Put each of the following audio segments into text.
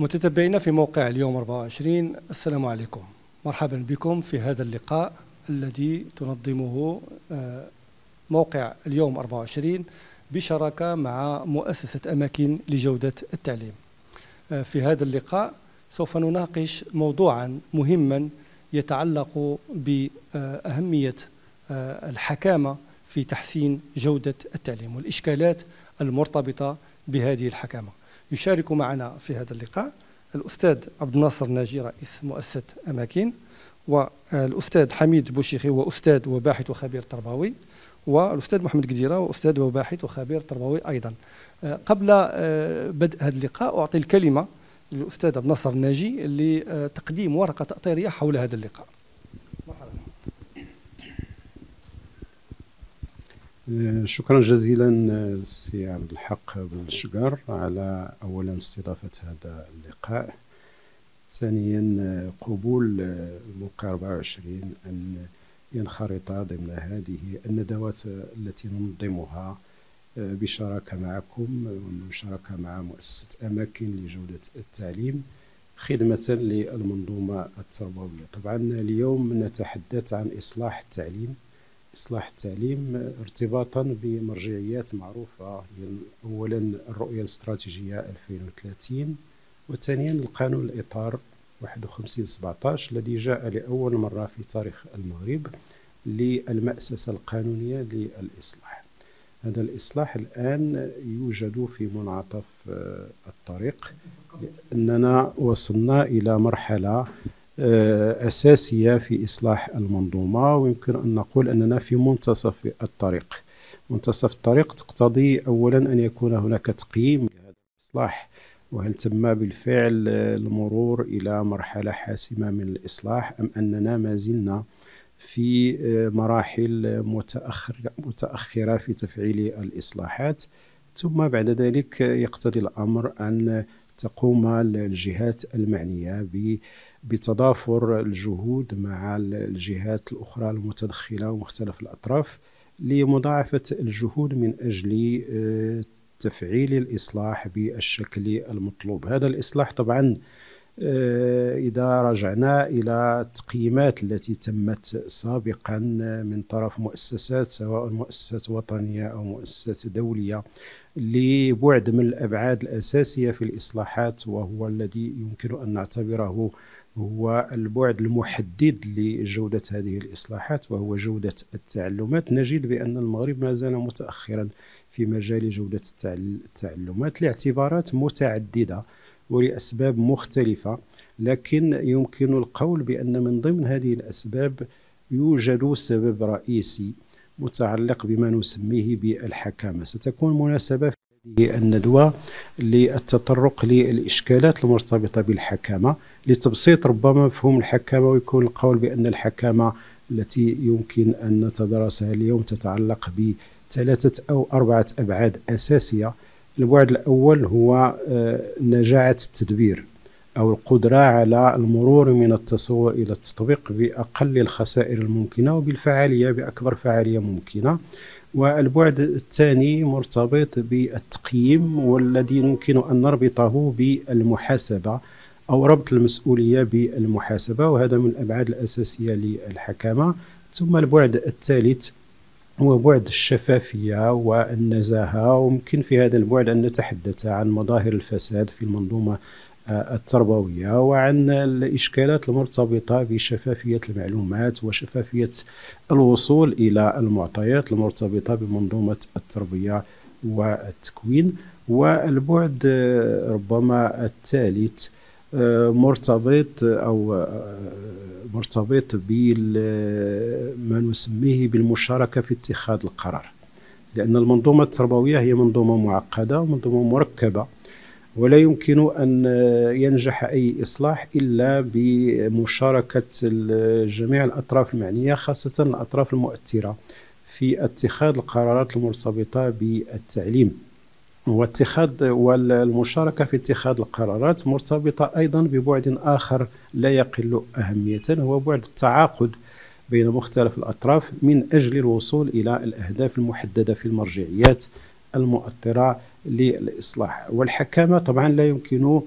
متتبعينا في موقع اليوم 24 السلام عليكم مرحبا بكم في هذا اللقاء الذي تنظمه آه، موقع اليوم 24 بشراكة مع مؤسسة أماكن لجودة التعليم آه، في هذا اللقاء سوف نناقش موضوعا مهما يتعلق بأهمية آه، الحكامة في تحسين جودة التعليم والإشكالات المرتبطة بهذه الحكامة يشارك معنا في هذا اللقاء الأستاذ عبد الناصر ناجي رئيس مؤسسة أماكن والأستاذ حميد بوشيخي واستاذ وباحث وخبير تربوي والأستاذ محمد قديرة وأستاذ وباحث وخبير تربوي أيضا آه، قبل آه، بدء هذا اللقاء أعطي الكلمة للأستاذ عبد الناصر الناجي لتقديم ورقة تأطيرية حول هذا اللقاء آه، شكرا جزيلا آه، سي عبد الحق بن شقر على اولا استضافه هذا اللقاء ثانيا آه، قبول موقع 24 ان ينخرط ضمن هذه الندوات التي ننظمها بشراكه معكم وبشراكه مع مؤسسه اماكن لجوده التعليم خدمه للمنظومه التربويه طبعا اليوم نتحدث عن اصلاح التعليم إصلاح التعليم ارتباطا بمرجعيات معروفة يعني أولا الرؤية الاستراتيجية 2030 وثانيا القانون الإطار 51-17 الذي جاء لأول مرة في تاريخ المغرب للمأسسة القانونية للإصلاح هذا الإصلاح الآن يوجد في منعطف آه، الطريق لأننا وصلنا إلى مرحلة آه، أساسية في إصلاح المنظومة ويمكن أن نقول أننا في منتصف الطريق منتصف الطريق تقتضي أولا أن يكون هناك تقييم لهذا الإصلاح وهل تم بالفعل المرور إلى مرحلة حاسمة من الإصلاح أم أننا ما زلنا في آه، مراحل متأخرة, متأخرة في تفعيل الإصلاحات ثم بعد ذلك يقتضي الأمر أن تقوم الجهات المعنية بتضافر الجهود مع الجهات الأخرى المتدخلة ومختلف الأطراف لمضاعفة الجهود من أجل آه، تفعيل الإصلاح بالشكل المطلوب هذا الإصلاح طبعا آه، إذا رجعنا إلى التقييمات التي تمت سابقا آه، من طرف مؤسسات سواء مؤسسات وطنية أو مؤسسات دولية لبعد من الابعاد الاساسيه في الاصلاحات وهو الذي يمكن ان نعتبره هو البعد المحدد لجوده هذه الاصلاحات وهو جوده التعلمات نجد بان المغرب ما زال متاخرا في مجال جوده التعلمات لاعتبارات متعدده ولاسباب مختلفه لكن يمكن القول بان من ضمن هذه الاسباب يوجد سبب رئيسي متعلق بما نسميه بالحكامة ستكون مناسبة في هذه الندوة للتطرق للإشكالات المرتبطة بالحكامة لتبسيط ربما مفهوم الحكامة ويكون القول بأن الحكامة التي يمكن أن نتدرسها اليوم تتعلق بثلاثة أو أربعة أبعاد أساسية البعد الأول هو آه، نجاعة التدبير أو القدرة على المرور من التصور إلى التطبيق بأقل الخسائر الممكنة وبالفعالية بأكبر فعالية ممكنة والبعد الثاني مرتبط بالتقييم والذي يمكن أن نربطه بالمحاسبة أو ربط المسؤولية بالمحاسبة وهذا من الأبعاد الأساسية للحكامة ثم البعد الثالث هو بعد الشفافية والنزاهة ويمكن في هذا البعد أن نتحدث عن مظاهر الفساد في المنظومة التربويه وعن الاشكالات المرتبطه بشفافيه المعلومات وشفافيه الوصول الى المعطيات المرتبطه بمنظومه التربيه والتكوين والبعد ربما الثالث مرتبط او مرتبط بما نسميه بالمشاركه في اتخاذ القرار لان المنظومه التربويه هي منظومه معقده ومنظومه مركبه ولا يمكن أن ينجح أي إصلاح إلا بمشاركة جميع الأطراف المعنية خاصة الأطراف المؤثرة في اتخاذ القرارات المرتبطة بالتعليم واتخاذ والمشاركة في اتخاذ القرارات مرتبطة أيضا ببعد آخر لا يقل أهمية هو بعد التعاقد بين مختلف الأطراف من أجل الوصول إلى الأهداف المحددة في المرجعيات المؤثره للإصلاح والحكامة طبعا لا يمكن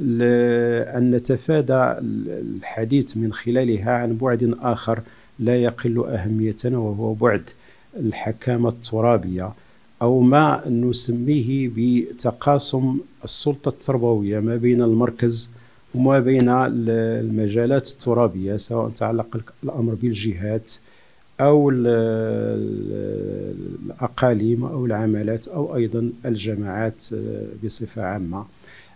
أن نتفادى الحديث من خلالها عن بعد آخر لا يقل أهمية وهو بعد الحكامة الترابية أو ما نسميه بتقاسم السلطة التربوية ما بين المركز وما بين المجالات الترابية سواء تعلق الأمر بالجهات أو الأقاليم أو العمالات أو أيضا الجماعات آه، بصفة عامة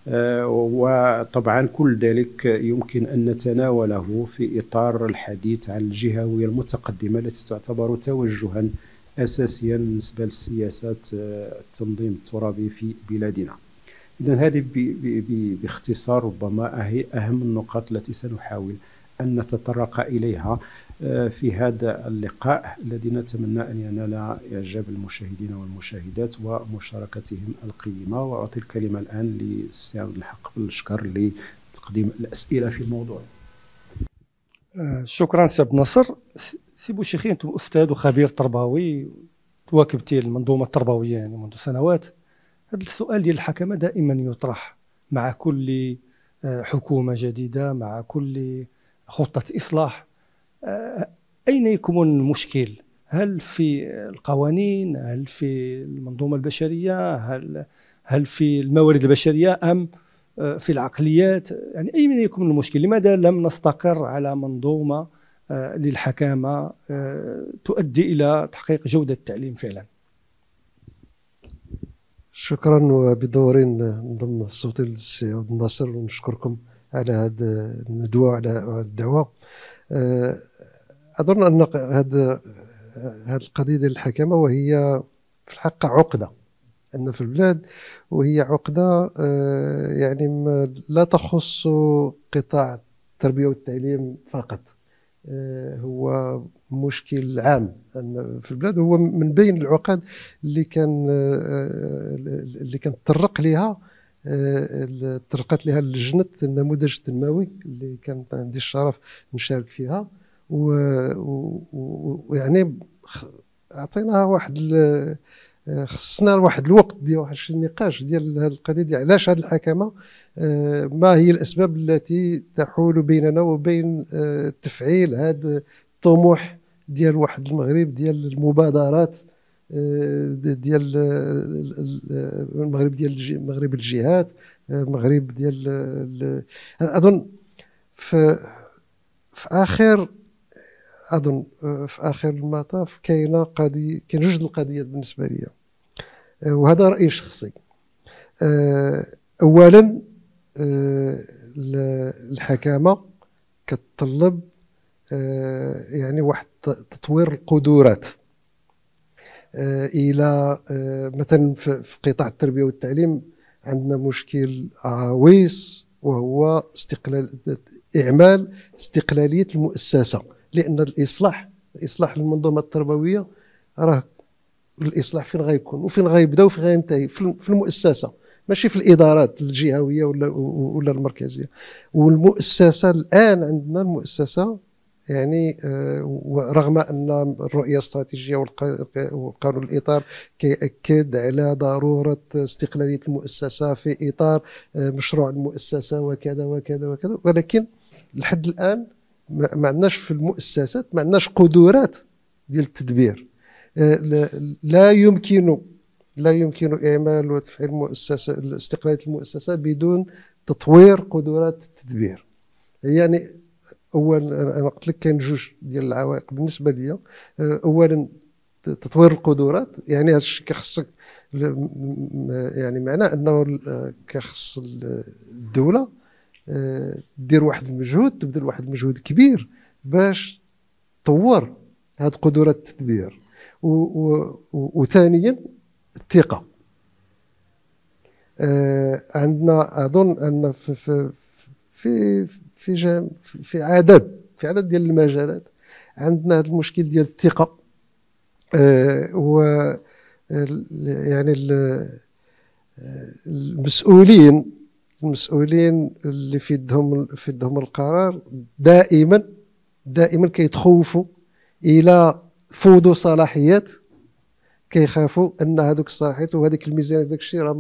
آه، وطبعا كل ذلك يمكن أن نتناوله في إطار الحديث عن الجهوية المتقدمة التي تعتبر توجها أساسيا بالنسبة للسياسات آه، التنظيم الترابي في بلادنا إذا هذه باختصار ربما أهم النقاط التي سنحاول أن نتطرق إليها آه، في هذا اللقاء الذي نتمنى أن ينال إعجاب المشاهدين والمشاهدات ومشاركتهم القيمة وأعطي الكلمة الآن للسي عبد الحق بالشكر لتقديم الأسئلة في الموضوع آه، شكرا سيد نصر سي بوشيخي انتم استاذ وخبير تربوي تواكبتي المنظومه التربويه يعني منذ سنوات هذا السؤال ديال الحكمه دائما يطرح مع كل آه، حكومه جديده مع كل خطه اصلاح أين يكمن المشكل؟ هل في القوانين؟ هل في المنظومة البشرية؟ هل هل في الموارد البشرية أم آه، في العقليات؟ يعني أين يكمن المشكل؟ لماذا لم نستقر على منظومة آه، للحكامة آه، تؤدي إلى تحقيق جودة التعليم فعلا؟ شكرا وبدور نضم الصوت للسي عبد الناصر ونشكركم على هذا الندوه وعلى الدعوه آه، اظن ان هذا هذه القضيه ديال الحكمه وهي في الحق عقده ان في البلاد وهي عقده آه، يعني لا تخص قطاع التربيه والتعليم فقط آه، هو مشكل عام في البلاد هو من بين العقد اللي كان اللي كنتطرق ليها طرقت آه، لها لجنه النموذج التنموي اللي كانت عندي الشرف نشارك فيها ويعني اعطيناها واحد آه، خصنا واحد الوقت ديال واحد النقاش ديال هذه القضيه ديال علاش هذه الحكمه آه، ما هي الاسباب التي تحول بيننا وبين تفعيل هذا الطموح ديال واحد المغرب ديال المبادرات آه، ديال آه، المغرب ديال مغرب الجهات المغرب آه، ديال اظن في في اخر اظن في اخر المطاف كاينه قضيه كاين جوج القضيات بالنسبه لي وهذا راي شخصي اولا الحكامه كتطلب يعني واحد تطوير القدرات آه، الى آه، مثلا في قطاع التربيه والتعليم عندنا مشكل عويص وهو استقلال اعمال استقلاليه المؤسسه لان الاصلاح اصلاح المنظومه التربويه راه الاصلاح فين غيكون وفين غيبدا وفين غينتهي في المؤسسه ماشي في الادارات الجهويه ولا ولا المركزيه والمؤسسه الان عندنا المؤسسه يعني آه، رغم ان الرؤيه الاستراتيجيه والقانون الاطار كيأكد على ضروره استقلاليه المؤسسه في اطار آه، مشروع المؤسسه وكذا وكذا وكذا ولكن لحد الان ما عندناش في المؤسسات ما عندناش قدرات ديال التدبير آه، لا يمكن لا يمكن اعمال وتفعيل مؤسسه استقلاليه المؤسسه بدون تطوير قدرات التدبير يعني اولا انا قلت لك كاين جوج ديال العوائق بالنسبه ليا آه، اولا تطوير القدرات يعني هذا الشيء كيخصك يعني معناه انه آه، كيخص الدوله آه، دير واحد المجهود تبذل واحد المجهود كبير باش تطور هاد قدرات التدبير وثانيا الثقه آه عندنا اظن ان في في, في, في في جام في عدد في عدد ديال المجالات عندنا هذا المشكل ديال الثقه آه و يعني المسؤولين المسؤولين اللي في يدهم في يدهم القرار دائما دائما كيتخوفوا الى فوضوا صلاحيات كيخافوا ان هذوك الصلاحيات وهذيك الميزانيه داك الشيء راه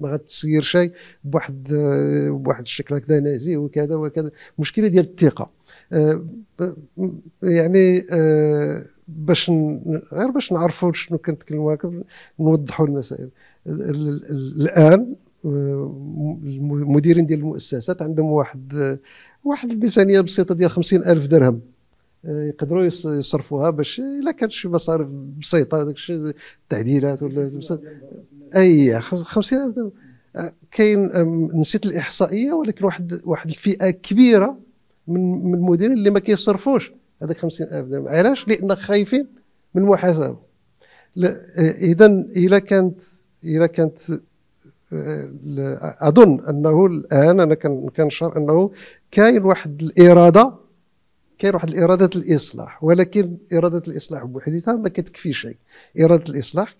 ما غتسير شيء بواحد بواحد الشكل هكذا نازي وكذا وكذا مشكله ديال الثقه آه، يعني آه، باش غير باش نعرفوا شنو كنتكلموا هكا نوضحوا المسائل الان آه، المديرين ديال المؤسسات عندهم واحد واحد الميزانيه بسيطه ديال 50000 درهم يقدروا يصرفوها باش الا كانت شي مصاريف بسيطه داك الشيء تعديلات ولا اي 50000 كاين نسيت الاحصائيه ولكن واحد واحد الفئه كبيره من من المديرين اللي ما كيصرفوش هذاك 50000 درهم علاش لان خايفين من المحاسبه اذا الا كانت الا كانت اظن انه الان انا كنشر انه كاين واحد الاراده كاين واحد الاراده الاصلاح ولكن اراده الاصلاح بوحديتها ما كتكفيش اراده الاصلاح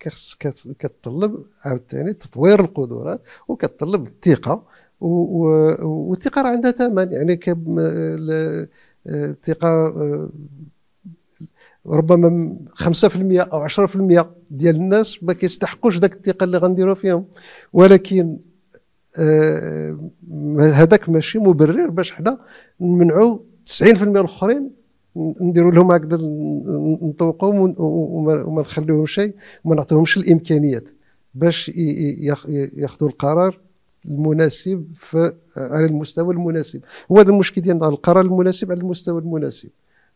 كتطلب عاوتاني تطوير القدرات وكتطلب الثقه والثقه راه عندها ثمن يعني آه، الثقه آه، ربما 5% او 10% ديال الناس ما كيستحقوش ذاك الثقه اللي غنديروا فيهم ولكن هذاك آه، ماشي مبرر باش حنا نمنعوا 90% الاخرين نديروا لهم هكذا نطوقهم وما نخليهم شيء وما نعطيهمش الامكانيات باش ياخذوا القرار المناسب في على المستوى المناسب هو هذا المشكل ديالنا القرار المناسب على المستوى المناسب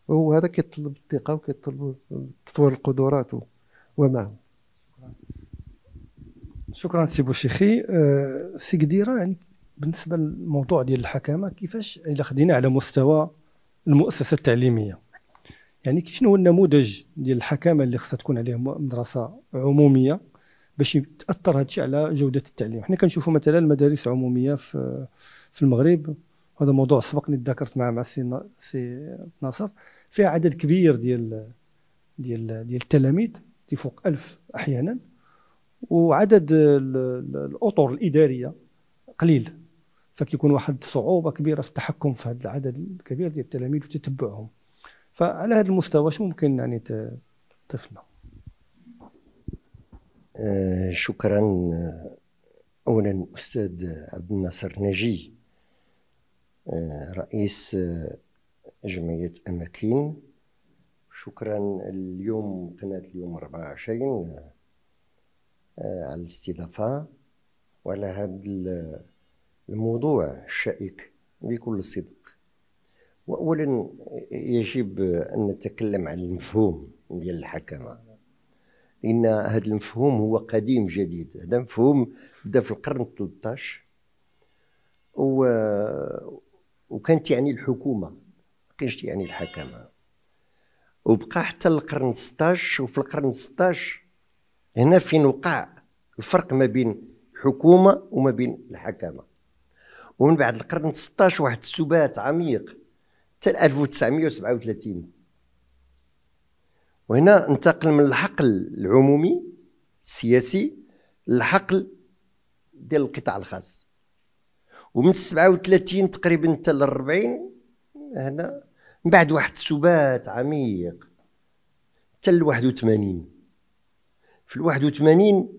وهذا كيطلب الثقه وكيطلب تطوير القدرات وما شكرا سي بوشيخي آه، سي قديره يعني بالنسبه للموضوع ديال الحكامه كيفاش الا خدينا على مستوى المؤسسه التعليميه يعني شنو هو النموذج ديال الحكامه اللي خصها تكون عليه مدرسه عموميه باش تاثر هذا على جوده التعليم حنا كنشوفوا مثلا المدارس العموميه في في المغرب هذا موضوع سبقني ذكرت تذاكرت معه مع السي سي ناصر فيها عدد كبير ديال ديال ديال التلاميذ تفوق ألف احيانا وعدد الاطر الاداريه قليل فكيكون واحد صعوبه كبيره في التحكم في هذا العدد الكبير ديال التلاميذ وتتبعهم فعلى هذا المستوى شنو ممكن يعني تضيفنا أه، شكرا اولا استاذ عبد الناصر نجي أه، رئيس أه، جمعيه اماكن شكرا اليوم قناه اليوم 24 على الاستضافه وعلى هذا الموضوع شائك بكل صدق واولا يجب ان نتكلم عن المفهوم ديال الحكمه لان هذا المفهوم هو قديم جديد هذا مفهوم بدا في القرن 13 و... وكانت يعني الحكومه ما كانش يعني الحكمه وبقى حتى القرن 16 وفي القرن 16 هنا فين وقع الفرق ما بين حكومه وما بين الحكمه ومن بعد القرن 16 واحد السبات عميق حتى 1937 وهنا انتقل من الحقل العمومي السياسي للحقل ديال القطاع الخاص ومن 37 تقريبا حتى ل 40 هنا من بعد واحد السبات عميق حتى ل 81 في ال 81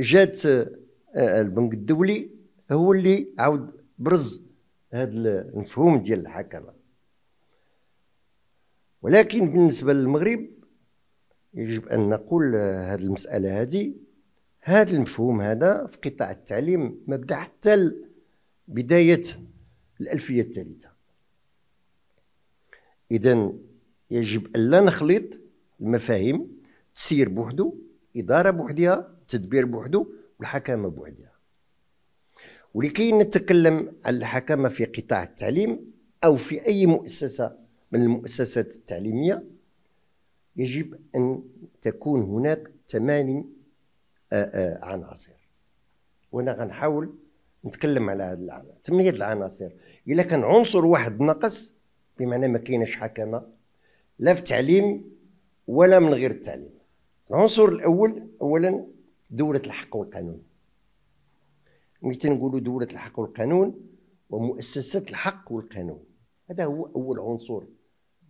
جات آه، البنك الدولي هو اللي عاود برز هذا المفهوم ديال الحكمه ولكن بالنسبه للمغرب يجب ان نقول هذه آه، المساله هذه هذا المفهوم هذا في قطاع التعليم ما بدا حتى بدايه الالفيه الثالثه اذا يجب الا نخلط المفاهيم تسير بوحدو اداره بوحدها تدبير بوحدو والحكمة بوحدها ولكي نتكلم عن الحكمة في قطاع التعليم أو في أي مؤسسة من المؤسسات التعليمية يجب أن تكون هناك ثماني آه، آه، عناصر وأنا غنحاول نتكلم على هذه العناصر ثمانية العناصر إلا كان عنصر واحد نقص بمعنى ما كاينش حكمة لا في التعليم ولا من غير التعليم العنصر الأول أولا دولة الحق والقانون ملي تنقولوا دولة الحق والقانون ومؤسسات الحق والقانون هذا هو أول عنصر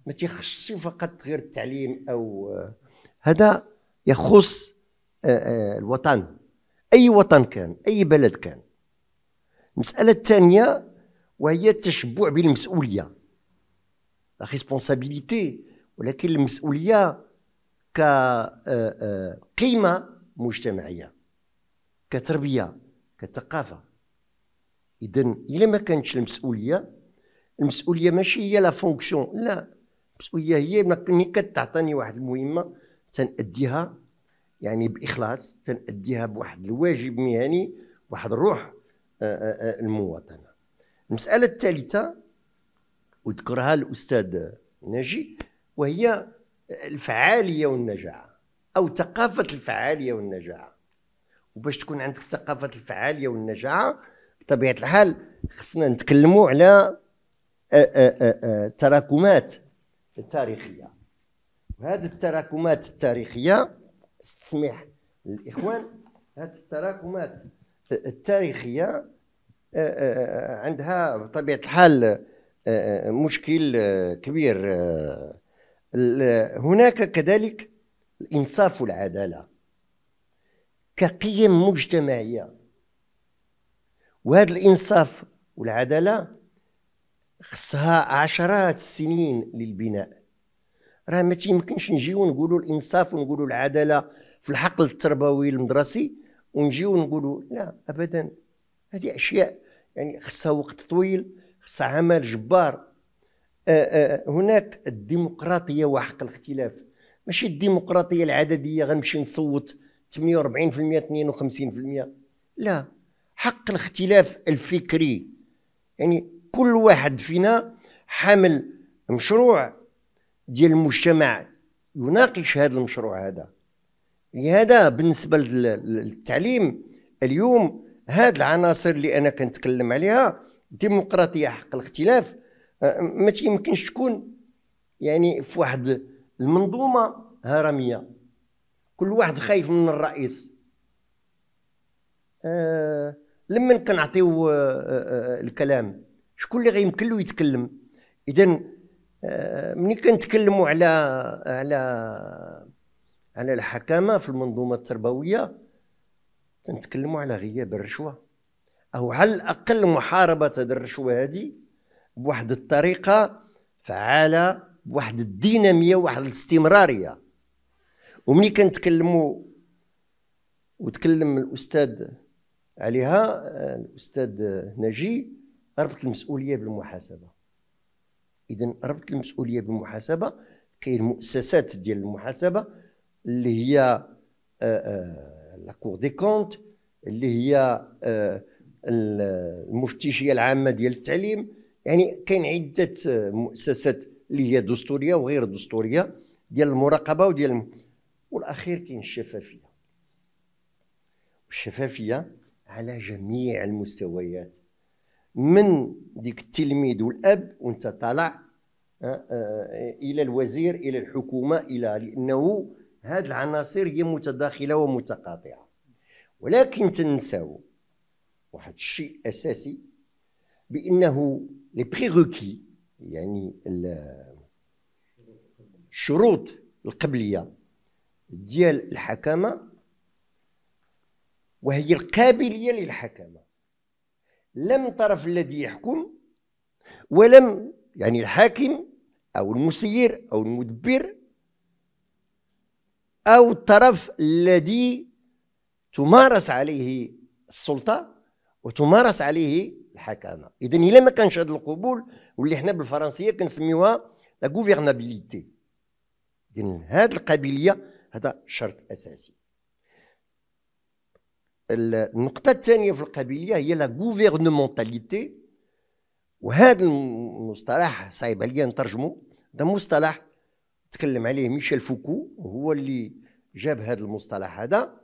ما تيخصش فقط غير التعليم أو هذا يخص آه، آه، الوطن أي وطن كان أي بلد كان المسألة الثانية وهي التشبع بالمسؤولية لا ريسبونسابيليتي ولكن المسؤولية كقيمة آه، مجتمعية كتربية كثقافه اذا الا ما كانتش المسؤوليه المسؤوليه ماشي هي لا فونكسيون لا المسؤوليه هي ملي كتعطيني واحد المهمه تنأديها يعني باخلاص تنأديها بواحد الواجب مهني واحد الروح آه، آه، آه، المواطنه المساله الثالثه وذكرها الاستاذ ناجي وهي الفعاليه والنجاعه او ثقافه الفعاليه والنجاعه وباش تكون عندك ثقافه الفعاليه والنجاعه بطبيعه الحال خصنا نتكلموا على آه، آه، آه، تراكمات تاريخيه هذه التراكمات التاريخيه استسمح للاخوان هذه التراكمات التاريخيه عندها بطبيعه الحال مشكل كبير هناك كذلك الانصاف والعداله كقيم مجتمعيه وهذا الانصاف والعداله خصها عشرات السنين للبناء راه ما تيمكنش نجيو نقولوا الانصاف ونقولوا العداله في الحقل التربوي المدرسي ونجيو نقولوا لا ابدا هذه اشياء يعني خصها وقت طويل خصها عمل جبار آآ آآ هناك الديمقراطيه وحق الاختلاف ماشي الديمقراطيه العدديه غنمشي نصوت 48% 52% لا حق الاختلاف الفكري يعني كل واحد فينا حامل مشروع ديال المجتمع يناقش هذا المشروع هذا لهذا يعني بالنسبة للتعليم اليوم هاد العناصر اللي أنا كنتكلم عليها ديمقراطية حق الاختلاف آه، ما تيمكنش تكون يعني في واحد المنظومة هرمية كل واحد خايف من الرئيس آه لما كنعطيو آه آه الكلام شكون اللي غيمكن له يتكلم اذا آه ملي كنتكلموا على على على الحكامه في المنظومه التربويه كنتكلموا على غياب الرشوه او على الاقل محاربه هذه الرشوه هذه بواحد الطريقه فعاله بواحد الديناميه وواحد الاستمراريه ومني كنتكلموا وتكلم الاستاذ عليها الاستاذ نجي ربط المسؤوليه بالمحاسبه اذا ربط المسؤوليه بالمحاسبه كاين مؤسسات ديال المحاسبه اللي هي آه، آه، لا كور دي كونت اللي هي آه، المفتشيه العامه ديال التعليم يعني كاين عده مؤسسات اللي هي دستوريه وغير دستوريه ديال المراقبه وديال والأخير كاين الشفافية الشفافية على جميع المستويات من ديك التلميذ والأب وأنت طالع آه، آه، إلى الوزير إلى الحكومة إلى لأنه هذه العناصر هي متداخلة ومتقاطعة ولكن تنساو واحد الشيء أساسي بأنه لي بريغوكي يعني الشروط القبلية ديال الحكمة وهي القابلية للحكمة لم الطرف الذي يحكم ولم يعني الحاكم أو المسير أو المدبر أو الطرف الذي تمارس عليه السلطة وتمارس عليه الحكامة إذا إلا ما كانش هذا القبول واللي حنا بالفرنسية كنسميوها لا غوفيرنابيليتي إذا هذه القابلية هذا شرط اساسي النقطة الثانية في القبيلية هي لا غوفرنمونتاليتي وهذا المصطلح صعيب عليا نترجمه هذا مصطلح تكلم عليه ميشيل فوكو هو اللي جاب هذا المصطلح هذا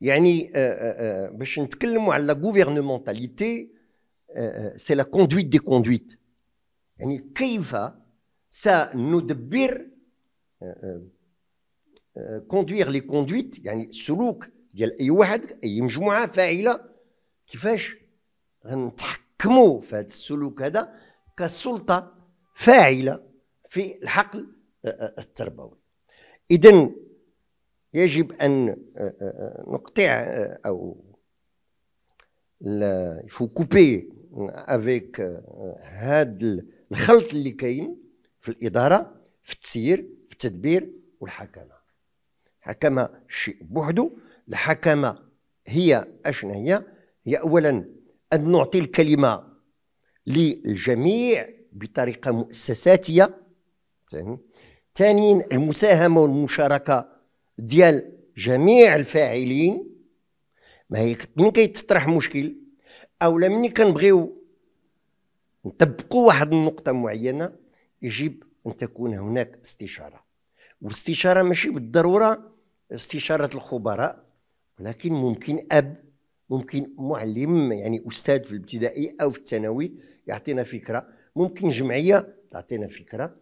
يعني آه، آه، آه، باش نتكلموا على لا غوفرنمونتاليتي سي لا كوندويت دي كوندويت يعني كيف سندبر كوندوير لي كوندويت يعني السلوك ديال اي واحد اي مجموعه فاعله كيفاش غنتحكموا في هذا السلوك هذا كسلطه فاعله في الحقل التربوي اذا يجب ان نقطع او يفو كوبي افيك هذا الخلط اللي كاين في الاداره في التسيير في التدبير والحكمه حكم شيء بوحدو الحكمة هي أشنا هي هي أولا أن نعطي الكلمة للجميع بطريقة مؤسساتية ثانيا المساهمة والمشاركة ديال جميع الفاعلين ما هي من كيتطرح مشكل اولا ملي كنبغيو نطبقوا واحد النقطه معينه يجب ان تكون هناك استشاره والاستشاره ماشي بالضروره استشارة الخبراء ولكن ممكن أب ممكن معلم يعني أستاذ في الابتدائي أو في الثانوي يعطينا فكرة ممكن جمعية تعطينا فكرة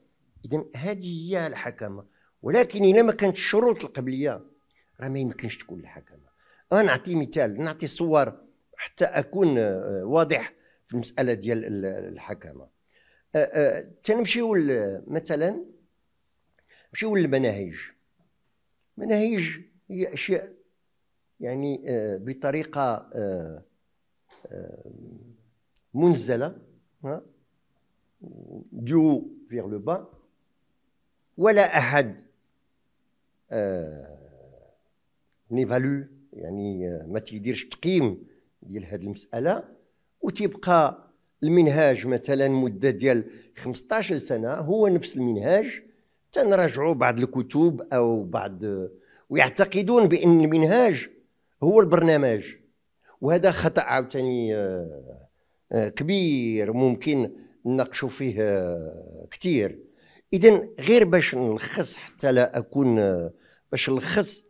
إذا هذه هي الحكمة ولكن إلا ما كانت الشروط القبلية راه ما يمكنش تكون الحكمة أنا أه، نعطي مثال نعطي صور حتى أكون آه، واضح في المسألة ديال الحكمة أه، تنمشيو مثلا نمشيو للمناهج مناهج هي أشياء يعني آه، بطريقة آه، آه، منزلة ديو فيغ لو با ولا أحد نيفالو يعني ما تيديرش تقييم ديال هذه المسألة وتبقى المنهاج مثلا مدة ديال 15 سنة هو نفس المنهاج تنراجعوا بعض الكتب او بعض ويعتقدون بان المنهاج هو البرنامج وهذا خطا عاوتاني آه، آه، كبير ممكن نناقشوا فيه آه، كثير اذا غير باش نلخص حتى لا اكون باش نلخص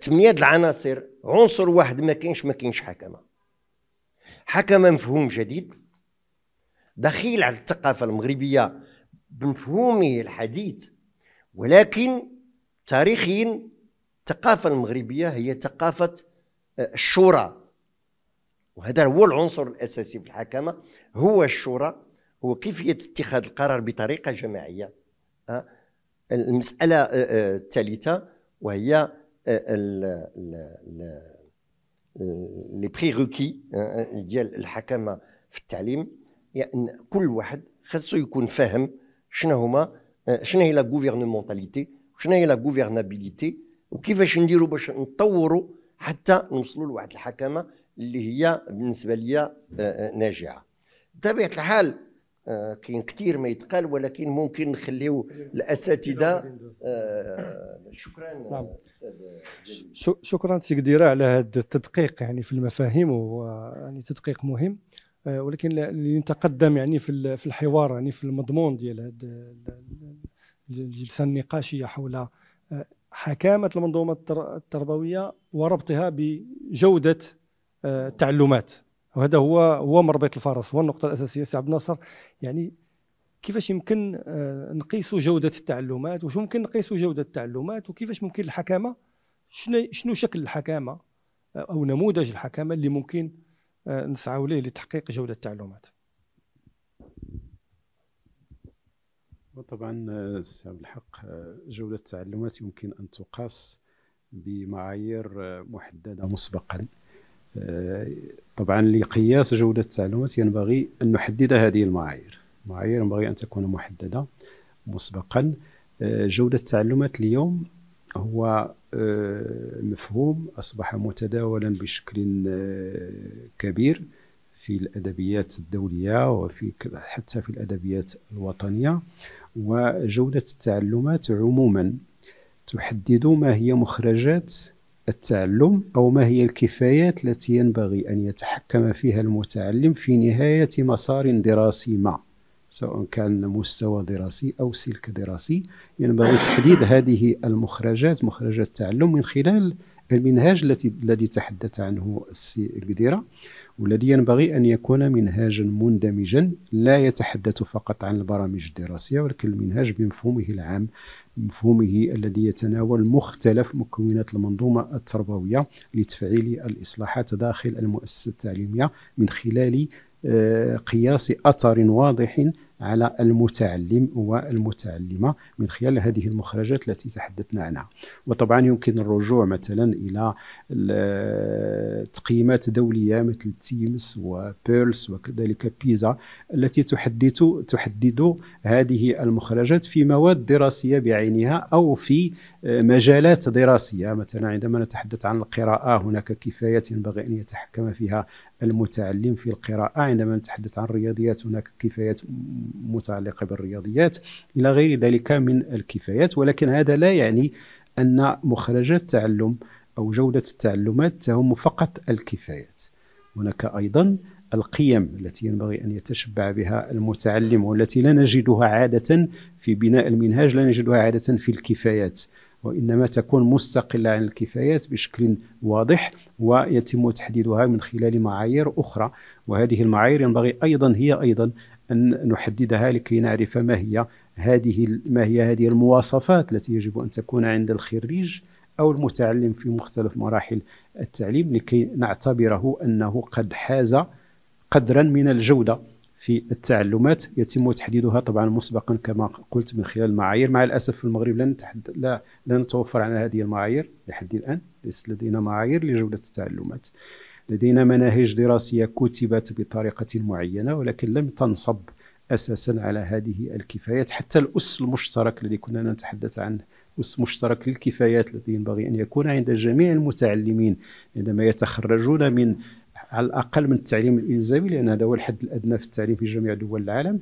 ثمانية العناصر عنصر واحد ما كاينش ما كاينش حكمه حكمه مفهوم جديد دخيل على الثقافه المغربيه بمفهومه الحديث ولكن تاريخيا الثقافة المغربية هي ثقافة آه، الشورى وهذا هو العنصر الأساسي في الحكمة هو الشورى هو كيفية اتخاذ القرار بطريقة جماعية آه، المسألة آه، الثالثة وهي لي بريغوكي ديال الحكمة في التعليم يعني كل واحد خاصو يكون فاهم شنو هما آه، شنو هي لا غوفيرنمونتاليتي شنو هي لا غوفيرنابيليتي وكيفاش نديروا باش نطوروا حتى نوصلوا لواحد الحكمه اللي هي بالنسبه ليا آه، آه، ناجعه بطبيعه الحال كاين كثير ما يتقال ولكن ممكن نخليو الاساتذه شكرا نعم. شكرا سي على هذا التدقيق يعني في المفاهيم ويعني تدقيق مهم آه، ولكن اللي نتقدم يعني في في الحوار يعني في المضمون ديال الجلسه النقاشيه حول آه، حكامه المنظومه التربويه وربطها بجوده آه، التعلمات وهذا هو هو مربط الفرس هو النقطه الاساسيه سي عبد الناصر يعني كيفاش يمكن نقيسوا جوده التعلمات وش ممكن نقيسوا جوده التعلمات وكيفاش ممكن الحكامه شنو شنو شكل الحكامه او نموذج الحكامه اللي ممكن آه، نسعوا ليه لتحقيق جوده التعلومات وطبعا آه، السي الحق آه، جوده التعلمات يمكن ان تقاس بمعايير محدده مسبقا طبعا لقياس جوده التعلمات ينبغي ان نحدد هذه المعايير معايير ينبغي ان تكون محدده مسبقا جوده التعلمات اليوم هو آه، مفهوم أصبح متداولا بشكل آه، كبير في الأدبيات الدولية وفي حتى في الأدبيات الوطنية وجودة التعلمات عموما تحدد ما هي مخرجات التعلم أو ما هي الكفايات التي ينبغي أن يتحكم فيها المتعلم في نهاية مسار دراسي ما سواء كان مستوى دراسي أو سلك دراسي ينبغي يعني تحديد هذه المخرجات مخرجات التعلم من خلال المنهاج التي الذي تحدث عنه السي القديرة والذي ينبغي أن يكون منهاجا مندمجا لا يتحدث فقط عن البرامج الدراسية ولكن المنهاج بمفهومه العام مفهومه الذي يتناول مختلف مكونات المنظومة التربوية لتفعيل الإصلاحات داخل المؤسسة التعليمية من خلال قياس اثر واضح على المتعلم والمتعلمه من خلال هذه المخرجات التي تحدثنا عنها وطبعا يمكن الرجوع مثلا الى تقييمات دوليه مثل تيمس وبيرلس وكذلك بيزا التي تحدد تحدد هذه المخرجات في مواد دراسيه بعينها او في آه، مجالات دراسيه مثلا عندما نتحدث عن القراءه هناك كفاية ينبغي ان يتحكم فيها المتعلم في القراءة عندما نتحدث عن الرياضيات هناك كفايات متعلقة بالرياضيات إلى غير ذلك من الكفايات ولكن هذا لا يعني أن مخرجات تعلم أو جودة التعلمات تهم فقط الكفايات هناك أيضا القيم التي ينبغي أن يتشبع بها المتعلم والتي لا نجدها عادة في بناء المنهاج لا نجدها عادة في الكفايات وإنما تكون مستقلة عن الكفايات بشكل واضح ويتم تحديدها من خلال معايير أخرى وهذه المعايير ينبغي أيضا هي أيضا أن نحددها لكي نعرف ما هي هذه ما هي هذه المواصفات التي يجب أن تكون عند الخريج أو المتعلم في مختلف مراحل التعليم لكي نعتبره أنه قد حاز قدرا من الجودة في التعلمات يتم تحديدها طبعا مسبقا كما قلت من خلال المعايير مع الاسف في المغرب لن تحد... لا لن نتوفر على هذه المعايير لحد الان ليس لدينا معايير لجوده التعلمات لدينا مناهج دراسيه كتبت بطريقه معينه ولكن لم تنصب اساسا على هذه الكفايات حتى الاس المشترك الذي كنا نتحدث عنه أس مشترك للكفايات الذي ينبغي أن يكون عند جميع المتعلمين عندما يتخرجون من على الأقل من التعليم الإلزامي لأن هذا هو الحد الأدنى في التعليم في جميع دول العالم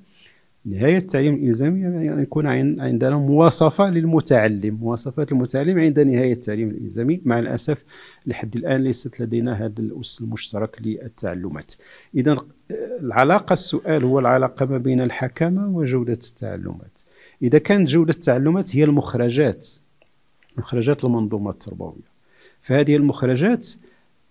نهاية التعليم الإلزامي يعني أن يكون عندنا مواصفة للمتعلم مواصفات المتعلم عند نهاية التعليم الإلزامي مع الأسف لحد الآن ليست لدينا هذا الأس المشترك للتعلمات إذا آه، العلاقة السؤال هو العلاقة ما بين الحكامة وجودة التعلمات اذا كانت جوده التعلمات هي المخرجات مخرجات المنظومه التربويه فهذه المخرجات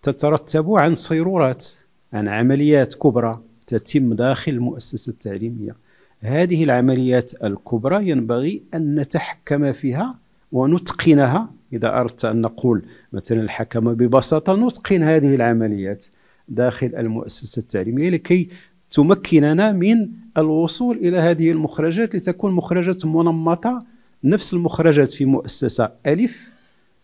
تترتب عن صيرورات عن عمليات كبرى تتم داخل المؤسسه التعليميه هذه العمليات الكبرى ينبغي ان نتحكم فيها ونتقنها اذا اردت ان نقول مثلا الحكمه ببساطه نتقن هذه العمليات داخل المؤسسه التعليميه لكي تمكننا من الوصول الى هذه المخرجات لتكون مخرجات منمطه نفس المخرجات في مؤسسه الف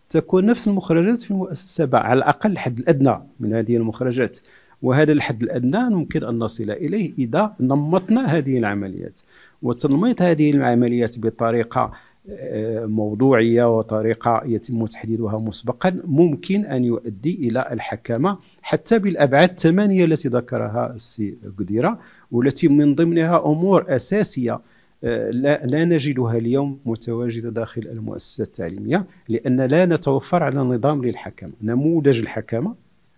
تكون نفس المخرجات في مؤسسه باء على الاقل الحد الادنى من هذه المخرجات وهذا الحد الادنى ممكن ان نصل اليه اذا نمطنا هذه العمليات وتنميط هذه العمليات بطريقه آه، موضوعيه وطريقه يتم تحديدها مسبقا ممكن ان يؤدي الى الحكامه حتى بالابعاد الثمانيه التي ذكرها السي قديره والتي من ضمنها امور اساسيه آه، لا, نجدها اليوم متواجده داخل المؤسسات التعليميه لان لا نتوفر على نظام للحكم نموذج الحكمه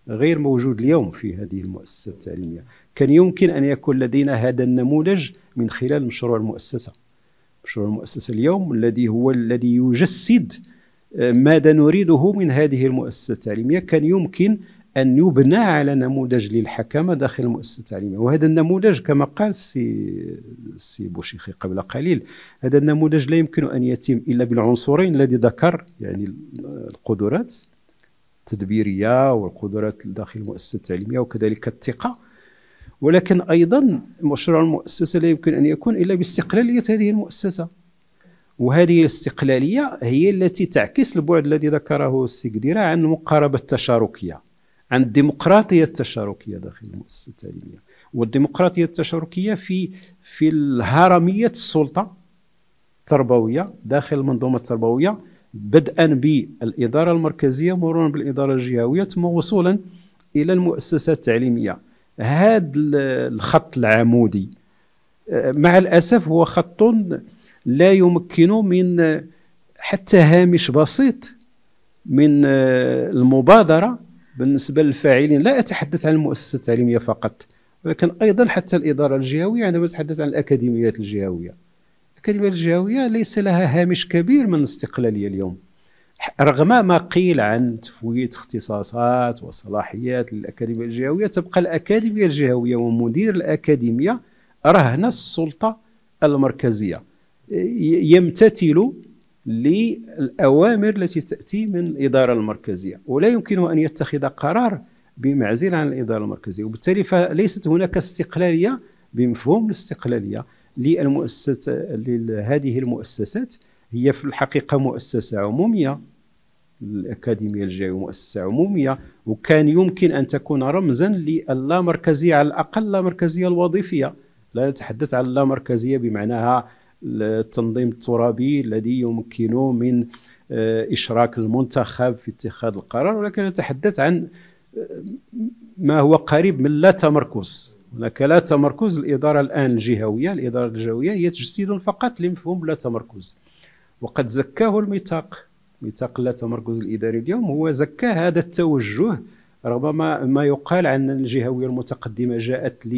غير موجود اليوم في هذه المؤسسه التعليميه كان يمكن ان يكون لدينا هذا النموذج من خلال مشروع المؤسسه مشروع المؤسسه اليوم الذي هو الذي يجسد آه، ماذا نريده من هذه المؤسسه التعليميه كان يمكن أن يبنى على نموذج للحكمة داخل المؤسسة التعليمية وهذا النموذج كما قال السي السي بوشيخي قبل قليل هذا النموذج لا يمكن أن يتم إلا بالعنصرين الذي ذكر يعني القدرات التدبيرية والقدرات داخل المؤسسة التعليمية وكذلك الثقة ولكن أيضا مشروع المؤسسة لا يمكن أن يكون إلا باستقلالية هذه المؤسسة وهذه الاستقلالية هي التي تعكس البعد الذي ذكره السي عن المقاربة التشاركية عن الديمقراطيه التشاركيه داخل المؤسسه التعليميه والديمقراطيه التشاركيه في في الهرميه السلطه التربويه داخل المنظومه التربويه بدءا بالاداره المركزيه مرورا بالاداره الجهويه ثم وصولا الى المؤسسه التعليميه هذا الخط العمودي آه، مع الاسف هو خط لا يمكن من آه، حتى هامش بسيط من آه، المبادره بالنسبه للفاعلين لا اتحدث عن المؤسسه التعليميه فقط ولكن ايضا حتى الاداره الجهويه عندما يعني نتحدث عن الاكاديميات الجهويه الأكاديمية الجهوية ليس لها هامش كبير من الاستقلالية اليوم رغم ما قيل عن تفويت اختصاصات وصلاحيات للأكاديمية الجهوية تبقى الأكاديمية الجهوية ومدير الأكاديمية رهن السلطة المركزية يمتثل للأوامر التي تأتي من الإدارة المركزية ولا يمكنه أن يتخذ قرار بمعزل عن الإدارة المركزية وبالتالي فليست هناك استقلالية بمفهوم الاستقلالية للمؤسسة لهذه المؤسسات هي في الحقيقة مؤسسة عمومية الأكاديمية الجاية مؤسسة عمومية وكان يمكن أن تكون رمزا للامركزية على الأقل اللامركزية الوظيفية لا نتحدث عن اللامركزية بمعناها التنظيم الترابي الذي يمكنه من آه، اشراك المنتخب في اتخاذ القرار ولكن نتحدث عن آه، ما هو قريب من لا تمركز هناك لا تمركز الاداره الان الجهويه الاداره الجهويه هي تجسيد فقط لمفهوم لا تمركز وقد زكاه الميثاق ميثاق لا تمركز الاداري اليوم هو زكى هذا التوجه ربما ما يقال عن الجهويه المتقدمه جاءت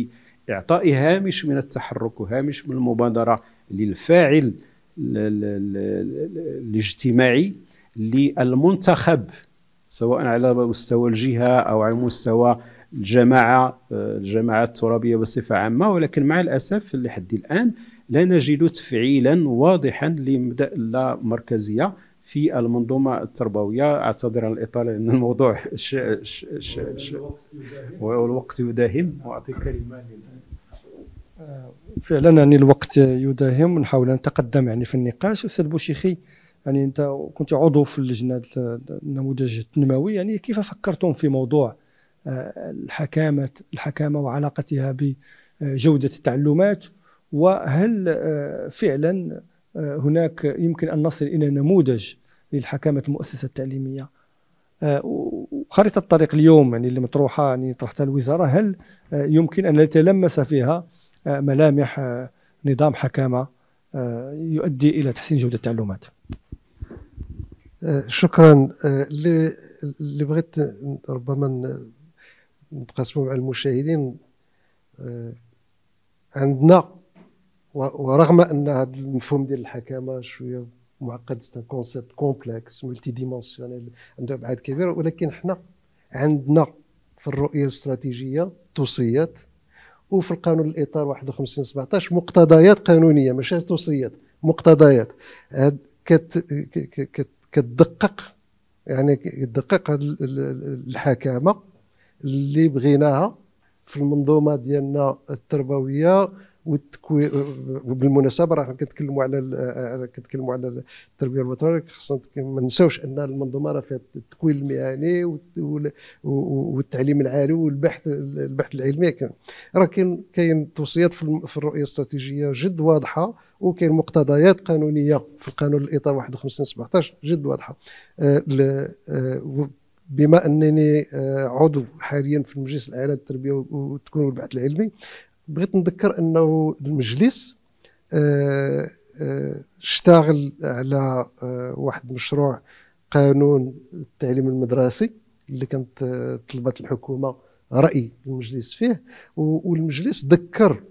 لاعطاء هامش من التحرك وهامش من المبادره للفاعل الاجتماعي للمنتخب سواء على مستوى الجهه او على مستوى الجماعه آه، الجماعات الترابيه بصفه عامه ولكن مع الاسف لحد الان لا نجد تفعيلا واضحا لمبدا اللامركزيه في المنظومه التربويه اعتذر عن الاطاله لان الموضوع ش ش ش ش والوقت يداهم واعطي كلمه فعلا يعني الوقت يداهم ونحاول نتقدم يعني في النقاش استاذ بوشيخي يعني انت كنت عضو في اللجنه النموذج التنموي يعني كيف فكرتم في موضوع آه، الحكامه الحكامه وعلاقتها بجوده التعلمات وهل آه، فعلا آه، هناك يمكن ان نصل الى نموذج للحكامه المؤسسه التعليميه وخريطه الطريق اليوم يعني اللي مطروحه يعني طرحتها الوزاره هل يمكن ان نتلمس فيها آه، ملامح آه، نظام حكامه آه، يؤدي الى تحسين جوده التعلمات شكرا اللي بغيت ربما نتقاسموا مع المشاهدين عندنا ورغم ان هذا المفهوم ديال الحكامه شويه معقد سي كونسيبت كومبلكس ملتي ديمونسيونيل عنده ابعاد كبيره ولكن حنا عندنا في الرؤيه الاستراتيجيه توصيات وفي القانون الاطار 51 17 مقتضيات قانونيه ماشي توصيات مقتضيات كت كت كتدقق يعني كتدقق الحكامه اللي بغيناها في المنظومه ديالنا التربويه وبالمناسبه راه كنتكلموا على كنتكلموا على التربيه الوطنيه خصنا ما نساوش ان المنظومه راه فيها التكوين المهني والتعليم العالي والبحث البحث العلمي راه كاين كاين توصيات في الرؤيه الاستراتيجيه جد واضحه وكاين مقتضيات قانونيه في القانون الاطار 51 17 جد واضحه آه، آه، بما انني آه، عضو حاليا في المجلس الاعلى للتربيه والتكوين والبحث العلمي بغيت نذكر انه المجلس آه، آه، اشتغل على آه، واحد مشروع قانون التعليم المدرسي اللي كانت طلبت الحكومه راي المجلس فيه والمجلس ذكر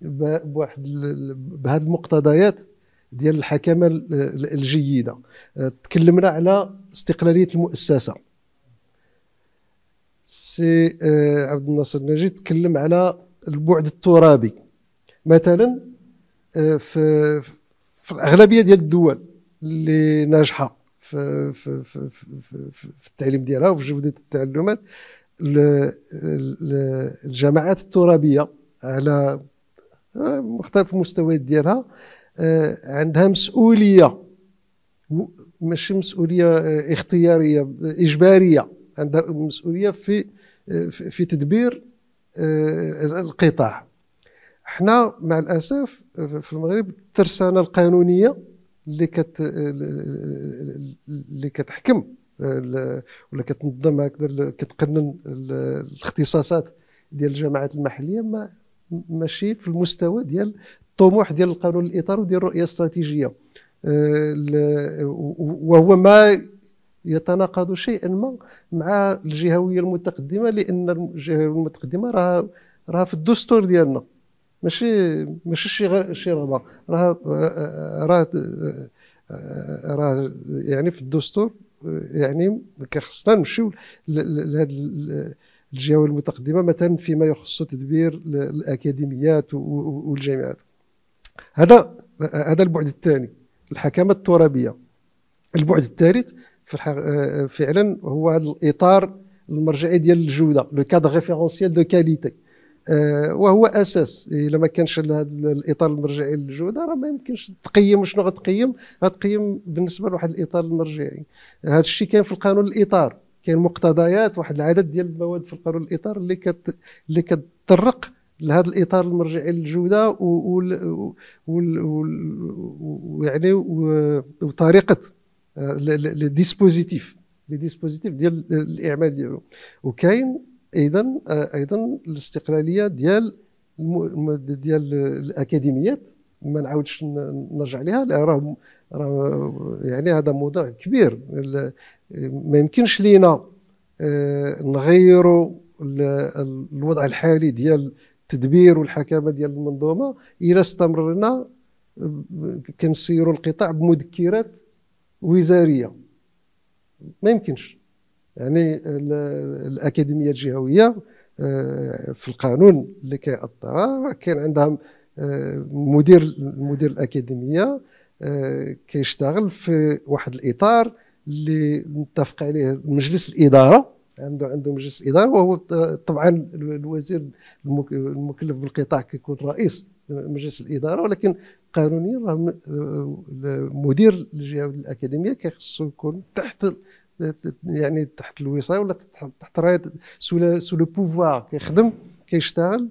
بواحد بهذه المقتضيات ديال الحكمه الجيده تكلمنا على استقلاليه المؤسسه سي عبد الناصر النجي تكلم على البعد الترابي مثلا آه، في في الاغلبيه ديال الدول اللي ناجحه في في في في, في التعليم ديالها وفي جوده التعلمات الجماعات الترابيه على مختلف المستويات ديالها آه، عندها مسؤوليه ماشي مسؤوليه آه، اختياريه اجباريه عندها مسؤوليه في في تدبير آه، القطاع احنا مع الاسف في المغرب الترسانه القانونيه اللي كت اللي كتحكم ولا كتنظم هكذا كتقنن الاختصاصات ديال الجامعات المحليه ما ماشي في المستوى ديال الطموح ديال القانون الاطار وديال الرؤيه الاستراتيجيه آه، وهو ما يتناقض شيئا ما مع الجهويه المتقدمه لان الجهويه المتقدمه راها راها في الدستور ديالنا ماشي ماشي شي شي رغبه راه راه راه يعني في الدستور يعني كيخصنا نمشيو لهذا الجهويه المتقدمه مثلا فيما يخص تدبير الاكاديميات والجامعات هذا هذا البعد الثاني الحكامه الترابيه البعد الثالث في فعلا هو هذا الاطار المرجعي ديال الجوده لو كاد ريفيرونسيال دو كاليتي وهو اساس الا ما كانش هذا الاطار المرجعي للجوده راه ما يمكنش تقيم شنو غتقيم غتقيم بالنسبه لواحد الاطار المرجعي هذا الشيء كاين في القانون الاطار كاين مقتضيات واحد العدد ديال المواد في القانون الاطار اللي كت اللي كتطرق لهذا الاطار المرجعي للجوده و... ويعني وطريقه آه، لي ديسبوزيتيف لي ديسبوزيتيف ديال الاعمال ديالو وكاين ايضا آه، ايضا الاستقلاليه ديال ديال الاكاديميات ما نعاودش نرجع لها راه راه يعني هذا موضوع كبير ما يمكنش لينا آه، نغيروا الوضع الحالي ديال التدبير والحكامه ديال المنظومه الا استمرنا كنسيروا القطاع بمذكرات وزاريه ما يمكنش يعني الاكاديميه الجهويه آه، في القانون اللي كيأثر كاين عندها آه، مدير مدير الاكاديميه آه، كيشتغل في واحد الاطار اللي متفق عليه مجلس الاداره عنده عنده مجلس اداره وهو طبعا الوزير المكلف بالقطاع كيكون رئيس مجلس الاداره ولكن قانونيا راه مدير الجهه الاكاديميه كيخصو يكون تحت يعني تحت الوصايه ولا تحت رايه سو لو بوفوار كيخدم كيشتغل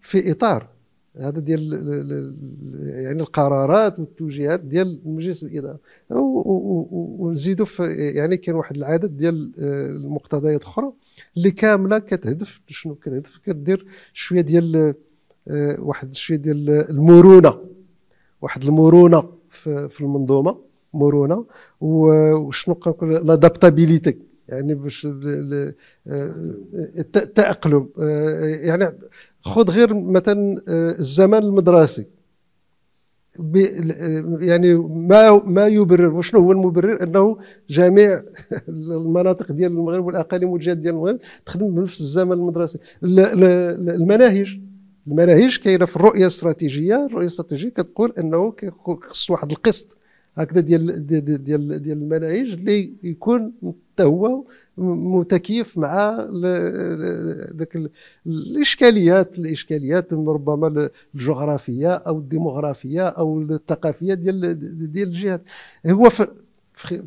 في اطار هذا ديال يعني القرارات والتوجيهات ديال مجلس الاداره ونزيدوا في يعني كاين واحد العدد ديال آه، المقتضيات اخرى اللي كامله كتهدف شنو كتهدف كدير شويه ديال آه، واحد شويه ديال المرونه واحد المرونه في المنظومه مرونه وشنو كنقول لادابتابيليتي يعني باش التاقلم آه، آه، يعني خذ غير مثلا آه، الزمان المدرسي يعني ما ما يبرر وشنو هو المبرر انه جميع المناطق ديال المغرب والاقاليم والجهات ديال المغرب تخدم بنفس الزمن المدرسي المناهج المراهيج كاينه في الرؤيه الاستراتيجيه الرؤيه الاستراتيجيه كتقول انه خص واحد القسط هكذا ديال ديال ديال, ديال المناهج اللي يكون حتى هو متكيف مع ذاك الاشكاليات الاشكاليات ربما الجغرافيه او الديموغرافيه او الثقافيه ديال ديال الجهات هو في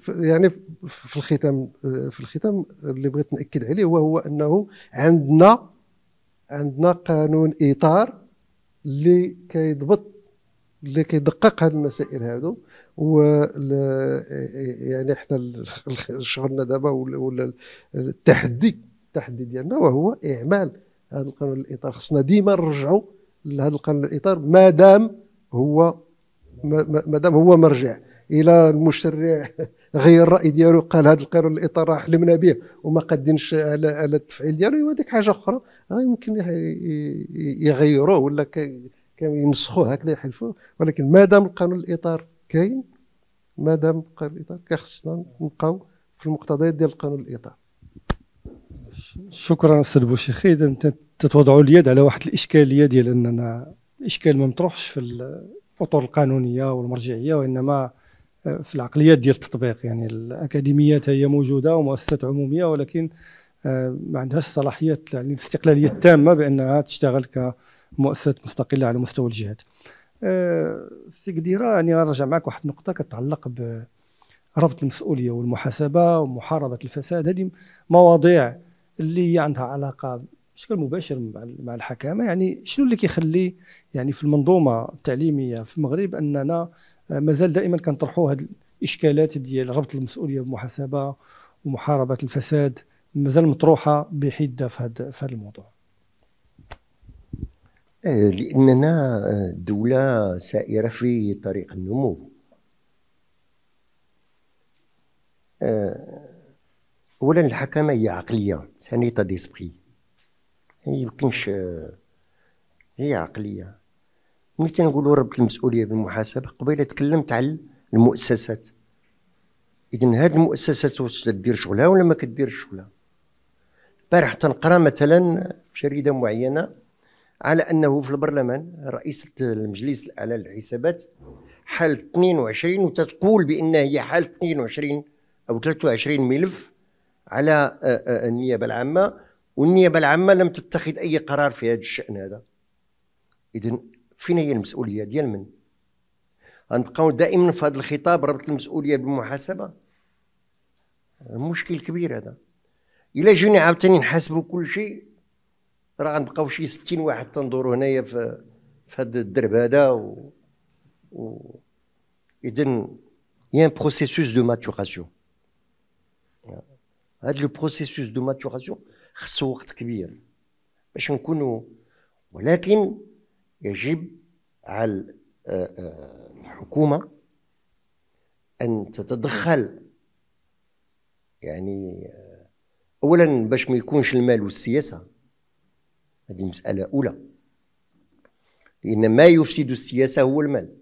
يعني في الختام في الختام اللي بغيت ناكد عليه هو هو انه عندنا عندنا قانون اطار اللي كيضبط اللي كيدقق هذه المسائل هادو و يعني احنا شغلنا دابا ولا التحدي التحدي ديالنا وهو اعمال هذا القانون الاطار خصنا ديما نرجعوا لهذا القانون الاطار ما دام هو ما دام هو مرجع الى المشرع غير الراي ديالو قال هذا القانون الاطار راه حلمنا به وما قادينش على على التفعيل ديالو وهذيك أيوة، حاجه اخرى آه، يمكن يغيروه ولا ينسخوه هكذا يحذفوه ولكن ما دام القانون الاطار كاين ما دام القانون الاطار كخصنا نبقاو في المقتضيات ديال القانون الاطار شكرا استاذ بوشيخي اذا تتوضعوا اليد على واحد الاشكاليه ديال اننا الاشكال ما مطروحش في الاطر القانونيه والمرجعيه وانما آه، في العقليات ديال التطبيق يعني الاكاديميات هي موجوده ومؤسسات عموميه ولكن ما آه، عندهاش الصلاحيات يعني الاستقلاليه التامه بانها تشتغل كمؤسسه مستقله على مستوى الجهات السي آه، قديره يعني غنرجع معك واحد النقطه كتعلق بربط المسؤوليه والمحاسبه ومحاربه الفساد هذه مواضيع اللي هي عندها علاقه بشكل مباشر مع الحكامه يعني شنو اللي كيخلي يعني في المنظومه التعليميه في المغرب اننا مازال دائما كنطرحوا هذه الاشكالات ديال ربط المسؤوليه بالمحاسبه ومحاربه الفساد مازال مطروحه بحده في هذا في هذا الموضوع آه، لاننا آه، دوله سائره في طريق النمو آه، اولا الحكمه هي عقليه ثاني تا ديسبري ما يمكنش هي عقليه ملي تنقولوا ربط المسؤوليه بالمحاسبه قبيله تكلمت على المؤسسات اذا هاد المؤسسات واش تدير شغلها ولا ما كديرش شغلها البارح تنقرا مثلا في شريده معينه على انه في البرلمان رئيسه المجلس الاعلى للحسابات حال 22 وتتقول بان هي حال 22 او 23 ملف على آه، آه، النيابه العامه والنيابه العامه لم تتخذ اي قرار في هذا الشان هذا اذا فين هي المسؤوليه ديال من غنبقاو دائما في هذا الخطاب ربط المسؤوليه بالمحاسبه مشكل كبير هذا الا جوني عاوتاني نحاسبوا كل شيء راه غنبقاو شي 60 واحد تنظروا هنايا في في هذا الدرب هذا و, و... اذن يا ان بروسيسوس دو ماتوراسيون هذا لو بروسيسوس دو ماتوراسيون خصو وقت كبير باش نكونوا ولكن يجب على آه، آه، الحكومة أن تتدخل يعني آه، أولا باش ما يكونش المال والسياسة هذه مسألة أولى لأن ما يفسد السياسة هو المال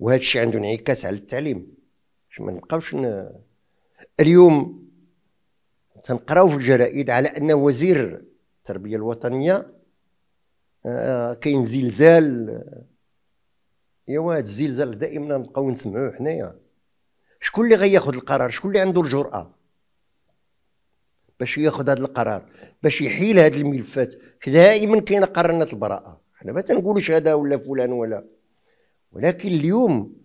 وهذا الشيء عنده انعكاس على التعليم باش ما نبقاوش ن... اليوم تنقراو في الجرائد على أن وزير التربية الوطنية آه، كاين زلزال ايوا هاد الزلزال دائما نبقاو نسمعوه حنايا شكون اللي غياخذ القرار شكون اللي عنده الجرأه باش ياخذ هذا القرار باش يحيل هذه الملفات دائما كاينه قرنه البراءه حنا ما تنقولوش هذا ولا فلان ولا ولكن اليوم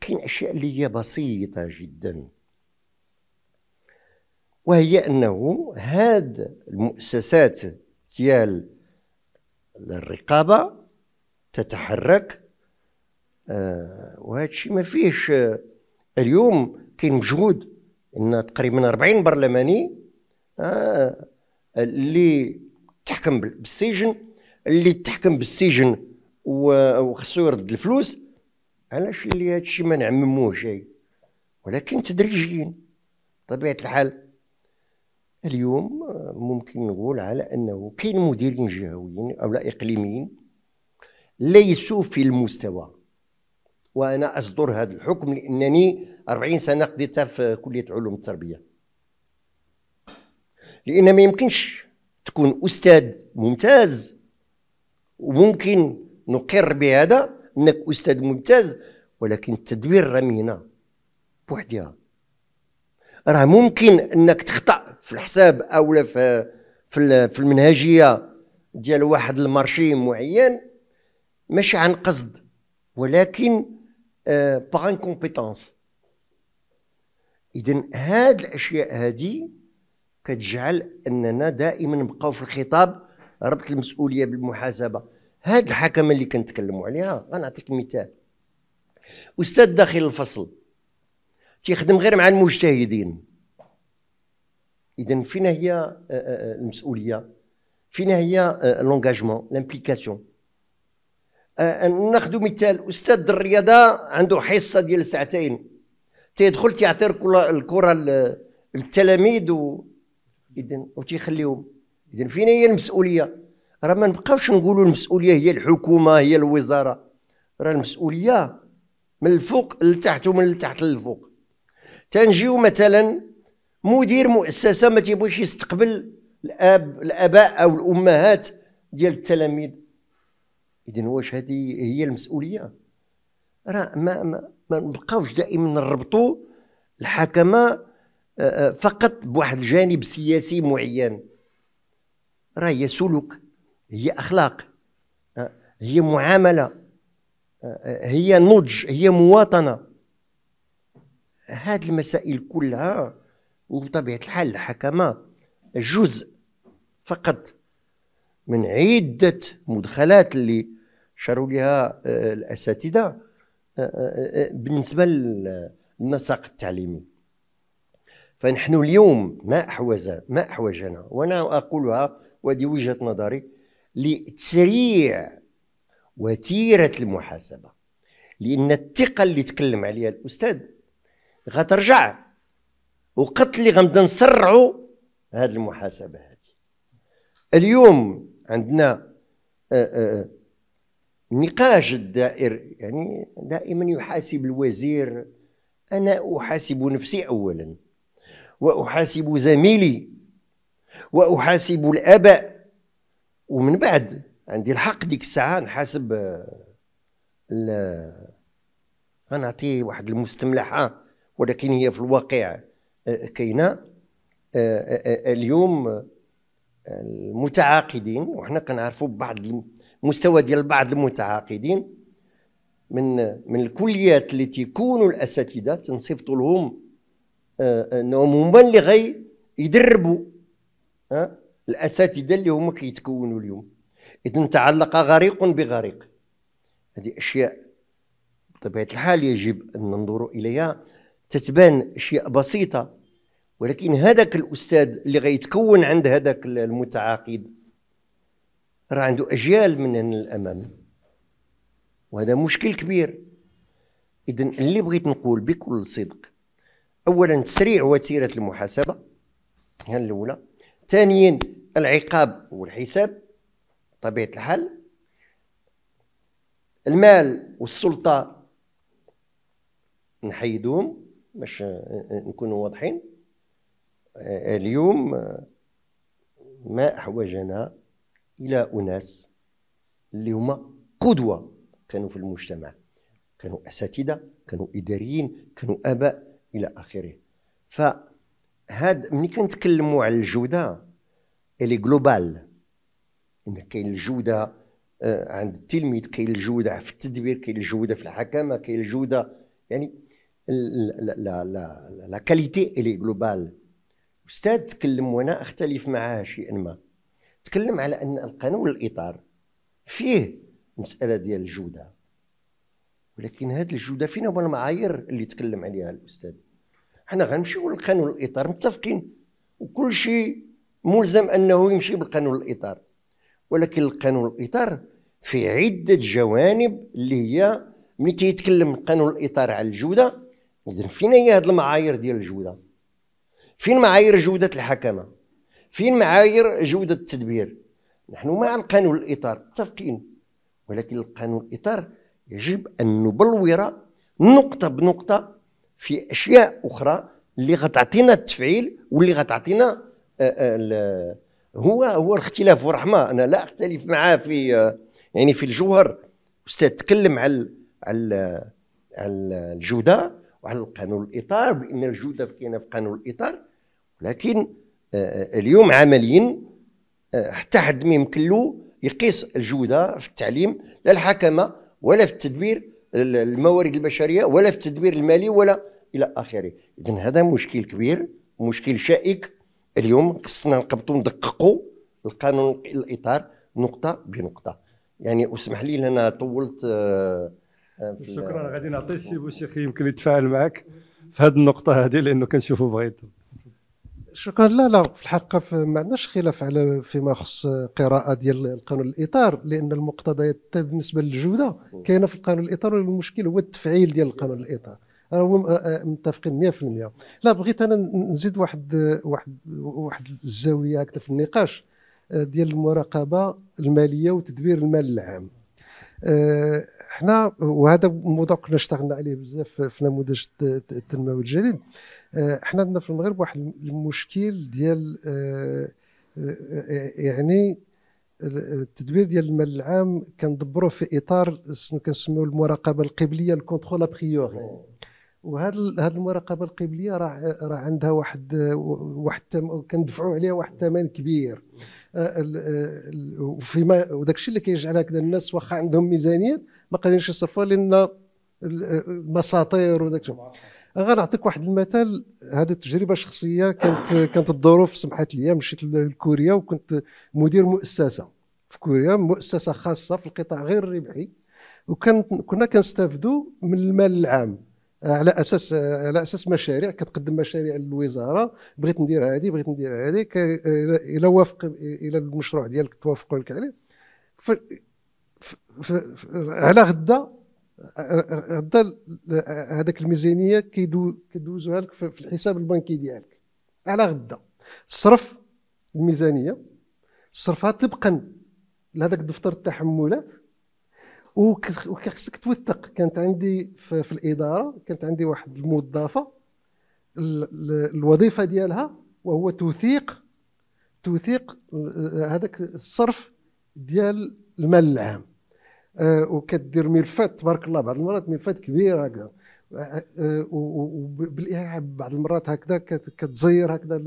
كاين اشياء اللي هي بسيطه جدا وهي انه هاد المؤسسات ديال الرقابه تتحرك آه، وهذا الشيء ما فيهش آه، اليوم كاين مجهود ان تقريبا 40 برلماني آه، اللي تحكم بالسجن اللي تحكم بالسجن وخصو يرد الفلوس علاش اللي الشيء ما نعمموه شيء ولكن تدريجيا بطبيعه الحال اليوم آه، ممكن نقول على انه كاين مديرين جهويين او لا اقليميين ليسوا في المستوى وانا اصدر هذا الحكم لانني 40 سنه قضيتها في كليه علوم التربيه لان ما يمكنش تكون استاذ ممتاز وممكن نقر بهذا انك استاذ ممتاز ولكن التدوير راه مهنه بوحدها راه ممكن انك تخطا في الحساب او لا في في المنهجيه ديال واحد المارشي معين ماشي عن قصد ولكن باغ انكومبيتونس اذا هاد الاشياء هادي كتجعل اننا دائما نبقاو في الخطاب ربط المسؤوليه بالمحاسبه هاد الحكمه اللي كنتكلموا عليها غنعطيك مثال استاذ داخل الفصل تيخدم غير مع المجتهدين اذا فين هي آه، آه، آه، المسؤوليه فين هي لونجاجمون لامبليكاسيون ناخذ مثال استاذ الرياضه عنده حصه ديال ساعتين تيدخل تيعطي الكره للتلاميذ و اذا وتيخليهم اذا فين هي المسؤوليه راه ما نبقاوش نقولوا المسؤوليه هي الحكومه هي الوزاره راه المسؤوليه من الفوق لتحت ومن التحت للفوق تنجيو مثلا مدير مؤسسه ما تيبغيش يستقبل الاب الاباء او الامهات ديال التلاميذ اذا واش هذه هي المسؤوليه راه ما ما, ما نبقاوش دائما نربطوا الحكمه آه، آه، فقط بواحد الجانب سياسي معين راه هي سلوك هي اخلاق آه، هي معامله هي نضج هي مواطنه هذه المسائل كلها وبطبيعة الحال الحكمة جزء فقط من عدة مدخلات اللي شاروا لها آه، الأساتذة آه، آه، بالنسبة للنسق التعليمي فنحن اليوم ما أحوز ما أحوجنا وأنا أقولها وهذه وجهة نظري لتسريع وتيرة المحاسبة لأن الثقة اللي تكلم عليها الأستاذ غترجع وقت اللي غنبدا نسرعوا هذه المحاسبه هذه اليوم عندنا آه، آه، آه، نقاش الدائر يعني دائما يحاسب الوزير انا احاسب نفسي اولا واحاسب زميلي واحاسب الاباء ومن بعد عندي الحق ديك الساعه نحاسب غنعطي واحد المستملحه ولكن هي في الواقع أه، كاينه أه، أه، اليوم المتعاقدين وحنا كنعرفوا بعض المستوى ديال بعض المتعاقدين من من الكليات اللي تيكونوا الاساتذه تنصيفطوا لهم انهم هما اللي غي يدربوا الاساتذه اللي هما كيتكونوا اليوم اذا تعلق غريق بغريق هذه اشياء بطبيعه الحال يجب ان ننظر اليها تتبان اشياء بسيطه ولكن هذاك الاستاذ اللي غيتكون عند هذاك المتعاقد راه عنده اجيال من هنا الامام وهذا مشكل كبير اذا اللي بغيت نقول بكل صدق اولا تسريع وتيره المحاسبه هي الاولى ثانيا العقاب والحساب طبيعه الحال المال والسلطه نحيدهم باش نكونوا واضحين اليوم ما أحوجنا إلى أناس اللي هما قدوة كانوا في المجتمع كانوا أساتذة كانوا إداريين كانوا آباء إلى آخره فهاد ملي كنتكلموا على الجودة اللي جلوبال إن كاين الجودة عند التلميذ كاين الجودة في التدبير كاين الجودة في الحكامة كاين الجودة يعني لا لا لا لا كاليتي اللي جلوبال استاذ تكلم وانا اختلف معه شيئا ما تكلم على ان القانون الاطار فيه مساله ديال الجوده ولكن هاد الجوده فينا هو المعايير اللي تكلم عليها الاستاذ حنا غنمشيو للقانون الاطار متفقين وكل شيء ملزم انه يمشي بالقانون الاطار ولكن القانون الاطار في عده جوانب اللي هي ملي تيتكلم القانون الاطار على الجوده اذا فينا هي هاد المعايير ديال الجوده فين معايير جودة الحكمة فين معايير جودة التدبير نحن مع القانون الإطار متفقين ولكن القانون الإطار يجب أن نبلور نقطة بنقطة في أشياء أخرى اللي غتعطينا التفعيل واللي غتعطينا آه، آه، هو هو الاختلاف والرحمة أنا لا أختلف معاه في يعني في الجوهر أستاذ تكلم على على الجودة وعن القانون الاطار بان الجوده كاينه في قانون الاطار ولكن آه، آه، اليوم عمليا آه، حتى حد ما يمكن له يقيس الجوده في التعليم لا الحكمه ولا في التدبير الموارد البشريه ولا في التدبير المالي ولا الى اخره اذا هذا مشكل كبير مشكل شائك اليوم خصنا نقبطوا ندققوا القانون الاطار نقطه بنقطه يعني اسمح لي انا طولت آه، شكرا غادي نعطي السي بوشيخي يمكن يتفاعل معك في هذه النقطه هذه لانه كنشوفه بغيت شكرا لا لا في الحقيقه ما عندناش خلاف على فيما يخص قراءه ديال القانون الاطار لان المقتضيات بالنسبه للجوده كاينه في القانون الاطار والمشكل هو التفعيل ديال القانون الاطار راه آه، متفقين 100% لا بغيت انا نزيد واحد واحد واحد الزاويه هكذا في النقاش آه، ديال المراقبه الماليه وتدبير المال العام حنا وهذا موضوع كنا اشتغلنا عليه بزاف في نموذج التنموي الجديد آه، حنا عندنا في المغرب واحد المشكل ديال آه، آه، يعني التدبير ديال المال العام كندبروه في اطار كنسميوه المراقبه القبليه الكونترول ابريوري وهاد هاد المراقبه القبليه راه راه عندها واحد واحد كندفعوا عليها واحد الثمن كبير وفيما وداك الشيء اللي كيجعل هكذا الناس واخا عندهم ميزانيه ما قادرينش يصرفوها لان المساطير وداك الشيء غنعطيك واحد المثال هذه تجربه شخصيه كانت كانت الظروف سمحت لي مشيت لكوريا وكنت مدير مؤسسه في كوريا مؤسسه خاصه في القطاع غير الربحي وكان كنا كنستافدوا من المال العام على اساس على اساس مشاريع كتقدم مشاريع للوزاره بغيت ندير هذه بغيت ندير هذه الى وافق الى المشروع ديالك توافقوا لك عليه ف... ف... على غدا غدا هذاك الميزانيه كيدو كدوزوها لك في الحساب البنكي ديالك على غدا صرف الميزانيه صرفها طبقا لهذاك دفتر التحملات وخصك توثق كانت عندي في, في الاداره كانت عندي واحد الموظفه الوظيفه ديالها وهو توثيق توثيق آه، هذاك الصرف ديال المال العام آه، وكدير ملفات تبارك الله بعض المرات ملفات كبيره هكذا آه، وبالايعاب بعض المرات هكذا كتزير هكذا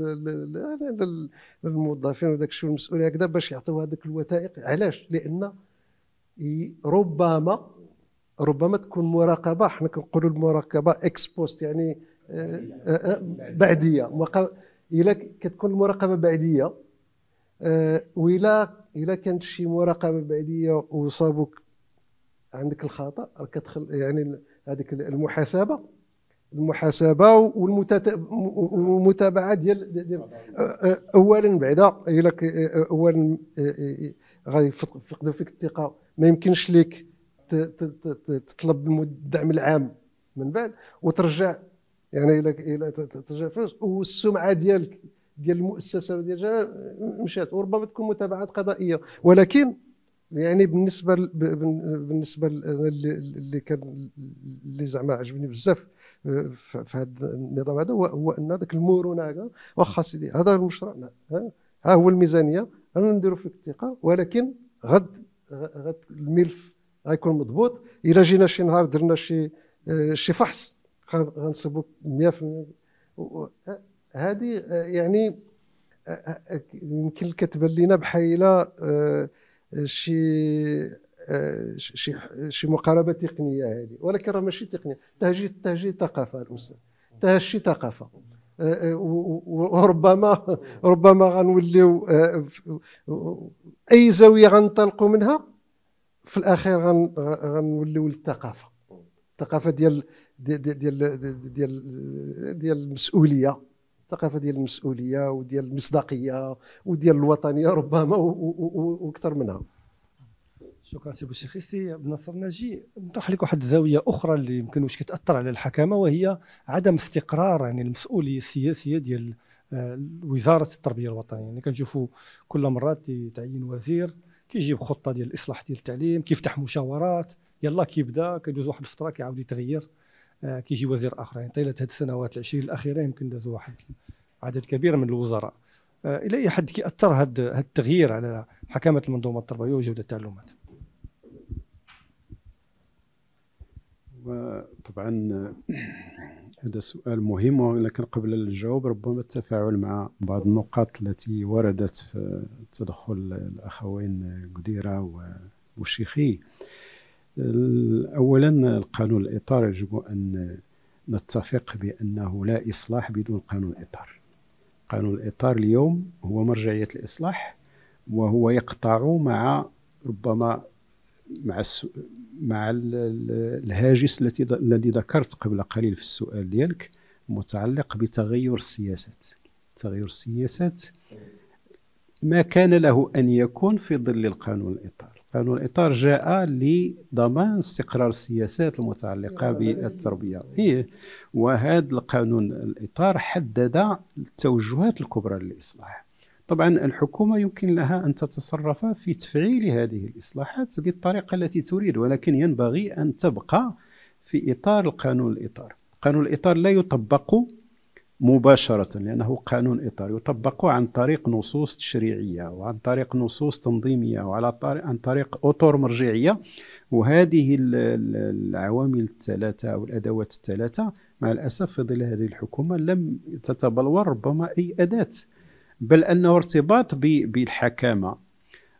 للموظفين وداك الشيء والمسؤولين هكذا باش يعطيو هذيك الوثائق علاش لان ربما ربما تكون مراقبه حنا كنقولوا المراقبه اكسبوست يعني آه، آه، آه، بعديه الا كتكون المراقبه بعديه والا الا كانت شي مراقبه بعديه وصابوك عندك الخطا راه كتخل يعني هذيك المحاسبه المحاسبه والمتابعه ديال ديال أه، اولا بعدا الا أه، اولا أه، غادي يفقدوا فيك الثقه ما يمكنش لك تطلب الدعم العام من بعد وترجع يعني الا الا ترجع فلوس والسمعه ديالك ديال المؤسسه ديال مشات وربما تكون متابعات قضائيه ولكن يعني بالنسبه ل... بالنسبه اللي كان اللي زعما عجبني بزاف آه، في هذا النظام هذا هو ان هذاك المرونه هذا واخا سيدي هذا المشروع ها هو الميزانيه انا نديرو فيك الثقه ولكن غد غد الملف غيكون مضبوط الا جينا شي نهار درنا شي آه، شي فحص غنصيبوك 100% هذه يعني آه، يمكن كتبان لنا بحال آه، شي شي شي مقاربه تقنيه هذه ولكن راه ماشي تقنيه تهجير تهجير ثقافه الاستاذ تهشي ثقافه آه، آه، وربما ربما غنوليو اي زاويه غنطلقوا منها في الاخير غنوليو للثقافه الثقافه ديال ديال ديال ديال, ديال المسؤوليه ثقافه ديال المسؤوليه وديال المصداقيه وديال الوطنيه ربما واكثر منها شكرا سي بوشيخي سي عبد الناصر ناجي نطرح لك واحد الزاويه اخرى اللي يمكن واش كتاثر على الحكامه وهي عدم استقرار يعني المسؤوليه السياسيه ديال آه، وزاره التربيه الوطنيه يعني كنشوفوا كل مره تعيين وزير كيجيب خطه ديال الاصلاح ديال التعليم كيفتح مشاورات يلا كيبدا كيدوز واحد الفتره كيعاود يتغير آه، كيجي وزير اخر يعني طيله هذه السنوات العشرين الاخيره يمكن دازوا واحد عدد كبير من الوزراء آه، الى اي حد كيأثر هذا التغيير على حكامه المنظومه التربويه وجوده التعلمات طبعا آه، هذا سؤال مهم ولكن قبل الجواب ربما التفاعل مع بعض النقاط التي وردت في تدخل الاخوين قديره وشيخي اولا القانون الاطار يجب ان نتفق بانه لا اصلاح بدون قانون اطار قانون الاطار اليوم هو مرجعيه الاصلاح وهو يقطع مع ربما مع السو... مع الهاجس التي الذي ذكرت قبل قليل في السؤال ديالك متعلق بتغير السياسات تغير السياسات ما كان له ان يكون في ظل القانون الاطار قانون الاطار جاء لضمان استقرار السياسات المتعلقه بالتربيه إيه وهذا القانون الاطار حدد التوجهات الكبرى للاصلاح طبعا الحكومه يمكن لها ان تتصرف في تفعيل هذه الاصلاحات بالطريقه التي تريد ولكن ينبغي ان تبقى في اطار القانون الاطار قانون الاطار لا يطبق مباشرة لأنه قانون إطاري يطبق عن طريق نصوص تشريعية وعن طريق نصوص تنظيمية وعلى طريق عن طريق أطر مرجعية وهذه العوامل الثلاثة أو الأدوات الثلاثة مع الأسف في ظل هذه الحكومة لم تتبلور ربما أي أداة بل أنه ارتباط بالحكامة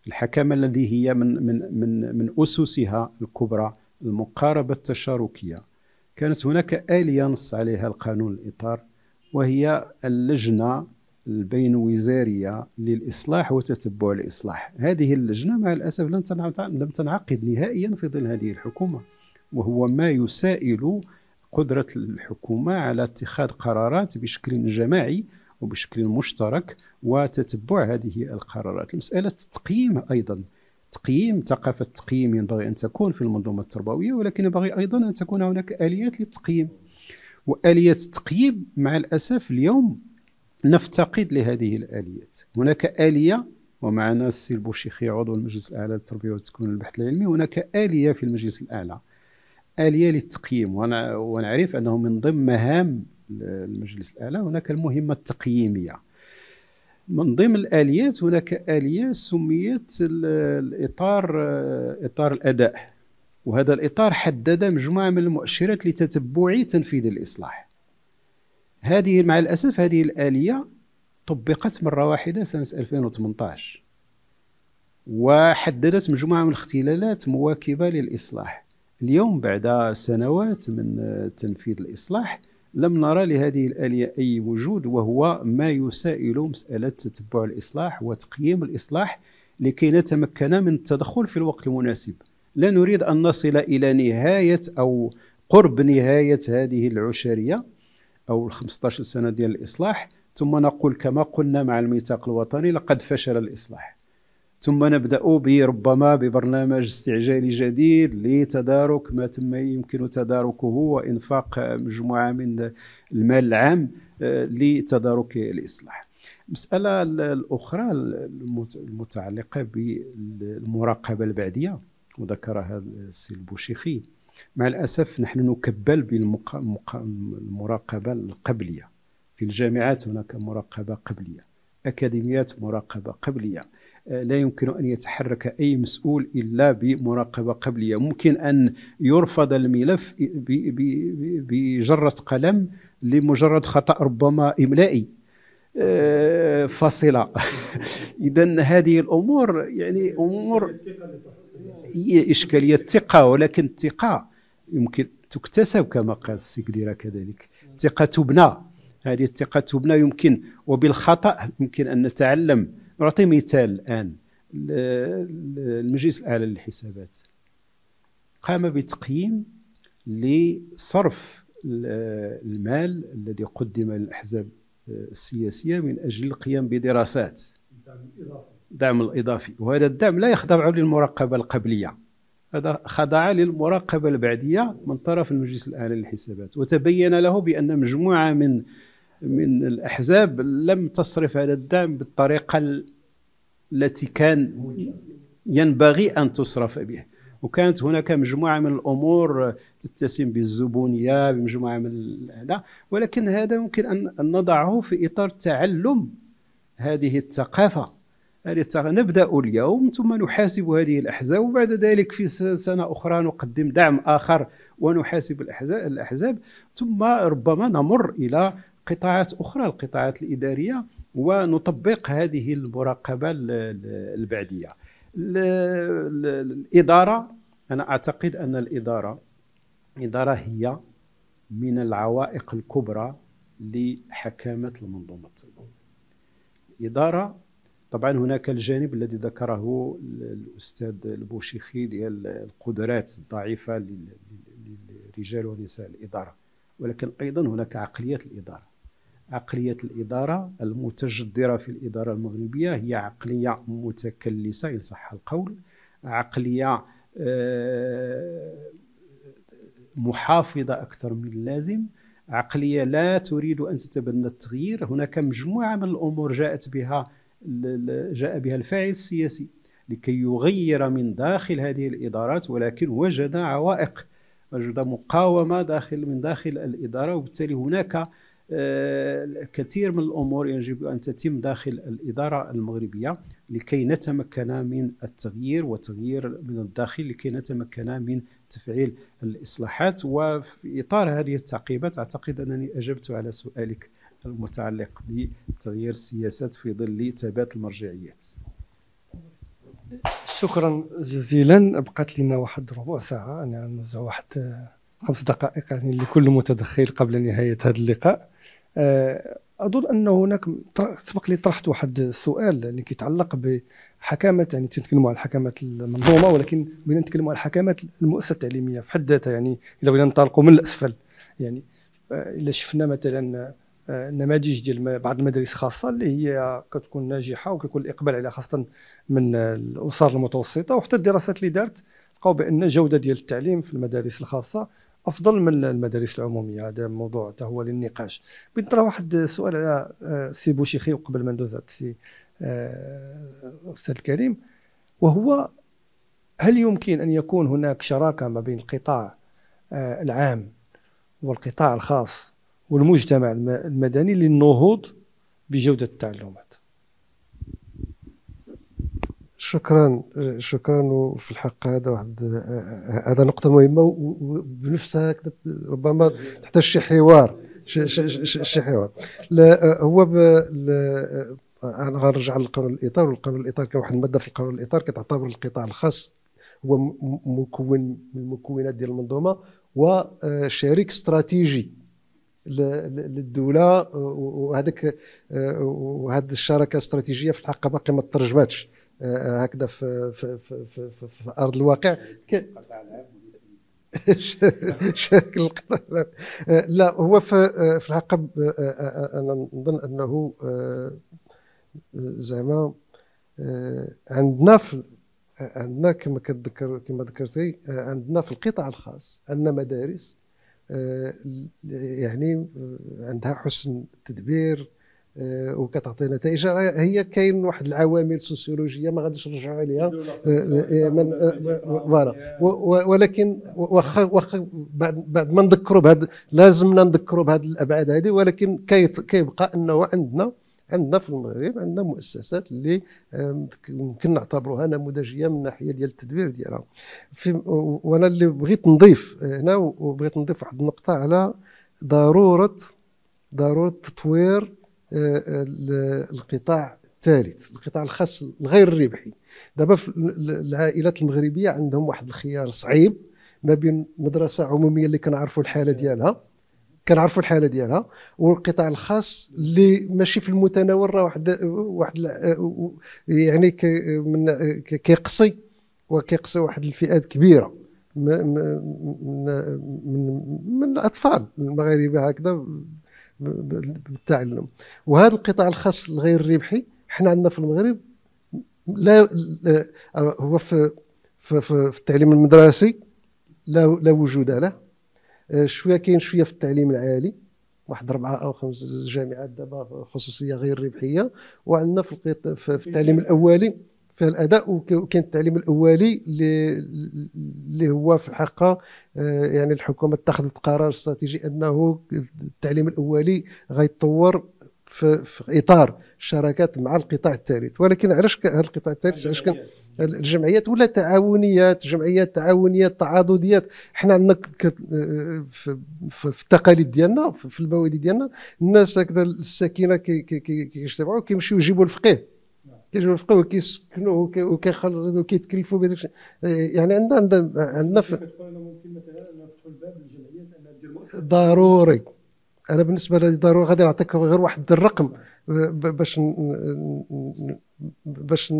الحكامة الذي هي من, من, من, من أسسها الكبرى المقاربة التشاركية كانت هناك آلية نص عليها القانون الإطار وهي اللجنة البين وزارية للإصلاح وتتبع الإصلاح هذه اللجنة مع الأسف لم تنعقد نهائيا في ظل هذه الحكومة وهو ما يسائل قدرة الحكومة على اتخاذ قرارات بشكل جماعي وبشكل مشترك وتتبع هذه القرارات مسألة التقييم أيضا تقييم ثقافة التقييم ينبغي أن تكون في المنظومة التربوية ولكن ينبغي أيضا أن تكون هناك آليات للتقييم واليات التقييم مع الاسف اليوم نفتقد لهذه الاليات هناك اليه ومعنا السي البوشيخي عضو المجلس الاعلى للتربيه والتكوين والبحث العلمي هناك اليه في المجلس الاعلى اليه للتقييم ونعرف انه من ضمن مهام المجلس الاعلى هناك المهمه التقييميه من ضمن الاليات هناك اليه سميت الاطار اطار الاداء وهذا الإطار حدد مجموعة من المؤشرات لتتبع تنفيذ الإصلاح هذه مع الأسف هذه الآلية طبقت مرة واحدة سنة 2018 وحددت مجموعة من الاختلالات مواكبة للإصلاح اليوم بعد سنوات من تنفيذ الإصلاح لم نرى لهذه الآلية أي وجود وهو ما يسائل مسألة تتبع الإصلاح وتقييم الإصلاح لكي نتمكن من التدخل في الوقت المناسب لا نريد أن نصل إلى نهاية أو قرب نهاية هذه العشرية أو ال 15 سنة ديال الإصلاح ثم نقول كما قلنا مع الميثاق الوطني لقد فشل الإصلاح ثم نبدأ بربما ببرنامج استعجالي جديد لتدارك ما تم يمكن تداركه وإنفاق مجموعة من المال العام آه، لتدارك الإصلاح المسألة الأخرى المتعلقة بالمراقبة البعدية وذكرها السي البوشيخي مع الأسف نحن نكبل بالمراقبة القبلية في الجامعات هناك مراقبة قبلية أكاديميات مراقبة قبلية أه، لا يمكن أن يتحرك أي مسؤول إلا بمراقبة قبلية ممكن أن يرفض الملف بجرة قلم لمجرد خطأ ربما إملائي أه، فاصلة إذا هذه الأمور يعني أمور هي اشكاليه الثقه ولكن الثقه يمكن تكتسب كما قال السيكليرا كذلك الثقه تبنى هذه الثقه تبنى يمكن وبالخطا يمكن ان نتعلم نعطي مثال الان المجلس الاعلى للحسابات قام بتقييم لصرف المال الذي قدم للاحزاب السياسيه من اجل القيام بدراسات الدعم الإضافي وهذا الدعم لا يخضع للمراقبة القبلية هذا خضع للمراقبة البعدية من طرف المجلس الأعلى للحسابات وتبين له بأن مجموعة من من الأحزاب لم تصرف هذا الدعم بالطريقة التي كان ينبغي أن تصرف به وكانت هناك مجموعه من الامور تتسم بالزبونيه بمجموعه من هذا ولكن هذا ممكن ان نضعه في اطار تعلم هذه الثقافه نبدا اليوم ثم نحاسب هذه الاحزاب وبعد ذلك في سنه اخرى نقدم دعم اخر ونحاسب الاحزاب ثم ربما نمر الى قطاعات اخرى القطاعات الاداريه ونطبق هذه المراقبه البعديه الاداره انا اعتقد ان الاداره الاداره هي من العوائق الكبرى لحكامه المنظومه التنظيميه الاداره طبعا هناك الجانب الذي ذكره الاستاذ البوشيخي ديال القدرات الضعيفه للرجال ونساء الاداره ولكن ايضا هناك عقليه الاداره عقليه الاداره المتجذره في الاداره المغربيه هي عقليه متكلسه ان صح القول عقليه آه، محافظه اكثر من اللازم عقليه لا تريد ان تتبنى التغيير هناك مجموعه من الامور جاءت بها جاء بها الفاعل السياسي لكي يغير من داخل هذه الإدارات ولكن وجد عوائق وجد مقاومة داخل من داخل الإدارة وبالتالي هناك آه، كثير من الأمور يجب أن تتم داخل الإدارة المغربية لكي نتمكن من التغيير وتغيير من الداخل لكي نتمكن من تفعيل الإصلاحات وفي إطار هذه التعقيبات أعتقد أنني أجبت على سؤالك المتعلق بتغيير السياسات في ظل ثبات المرجعيات شكرا جزيلا بقات لنا واحد ربع ساعه يعني واحد خمس دقائق يعني لكل متدخل قبل نهايه هذا اللقاء آه، اظن ان هناك سبق لي طرحت واحد السؤال اللي يعني كيتعلق بحكامه يعني تنتكلموا على الحكامات المنظومه ولكن بغينا نتكلموا على الحكامات المؤسسه التعليميه في حد ذاتها يعني اذا بغينا ننطلقوا من الاسفل يعني آه، الا شفنا مثلا نماذج ديال بعض المدارس خاصه اللي هي كتكون ناجحه وكيكون الاقبال عليها خاصه من الاسر المتوسطه وحتى الدراسات اللي دارت لقاو بان الجوده ديال التعليم في المدارس الخاصه افضل من المدارس العموميه هذا موضوع حتى هو للنقاش بغيت واحد السؤال على آه، سي بوشيخي وقبل ما ندوز على السي آه، استاذ الكريم وهو هل يمكن ان يكون هناك شراكه ما بين القطاع آه، العام والقطاع الخاص والمجتمع المدني للنهوض بجودة التعلمات شكرا شكرا وفي الحق هذا واحد هذا نقطة مهمة وبنفسها ربما تحتاج شي حوار شي, حوار لا هو انا غنرجع للقانون الاطار والقانون الاطار كان واحد الماده في القانون الاطار كتعتبر القطاع الخاص هو مكون من المكونات ديال المنظومه وشريك استراتيجي للدوله وهذاك آه، وهذه الشراكه الاستراتيجيه في الحقيقه باقي ما ترجماتش آه، آه، هكذا في في في في, في, في ارض الواقع شكل القطع لا هو في في الحق انا نظن انه زعما عندنا في عندنا كما كتذكر كما ذكرتي عندنا في القطاع الخاص عندنا مدارس آه، يعني آه، عندها حسن تدبير آه، وكتعطي نتائج هي كاين واحد العوامل سوسيولوجيه ما غاديش نرجعوا عليها فوالا ولكن واخا واخا بعد ما نذكروا بهذا لازمنا نذكروا بهذه الابعاد هذه ولكن كيبقى انه عندنا عندنا في المغرب عندنا مؤسسات اللي يمكن نعتبروها نموذجيه من الناحيه ديال التدبير ديالها وانا اللي بغيت نضيف هنا وبغيت نضيف واحد النقطه على ضروره ضروره تطوير القطاع الثالث القطاع الخاص الغير الربحي دابا العائلات المغربيه عندهم واحد الخيار صعيب ما بين مدرسه عموميه اللي كنعرفوا الحاله ديالها كنعرفوا الحاله ديالها والقطاع الخاص اللي ماشي في المتناول راه واحد واحد يعني كيقصي وكيقصي واحد الفئات كبيره من من من الاطفال المغاربه هكذا بالتعلم وهذا القطاع الخاص الغير ربحي حنا عندنا في المغرب لا هو في في, التعليم المدرسي لا وجود له آه، شويه كاين شويه في التعليم العالي واحد اربعه او خمس جامعات دابا خصوصيه غير ربحيه وعندنا في القط في التعليم الاولي في الاداء وكاين التعليم الاولي اللي هو في الحقيقه آه، يعني الحكومه اتخذت قرار استراتيجي انه التعليم الاولي غيتطور في, في اطار شراكات مع القطاع الثالث ولكن علاش هذا القطاع الثالث علاش كان الجمعيات ولا تعاونيات جمعيات تعاونيات تعاضديات حنا عندنا في التقاليد ديالنا في البوادي ديالنا الناس هكذا الساكنه كيجتمعوا كيمشيو يجيبوا الفقيه كيجيو الفقيه كيسكنوا وكيخلصوا وكيتكلفوا بداك الشيء آه، يعني عندنا عندنا عندنا ضروري انا بالنسبه لي ضروري غادي نعطيك غير واحد الرقم باش باش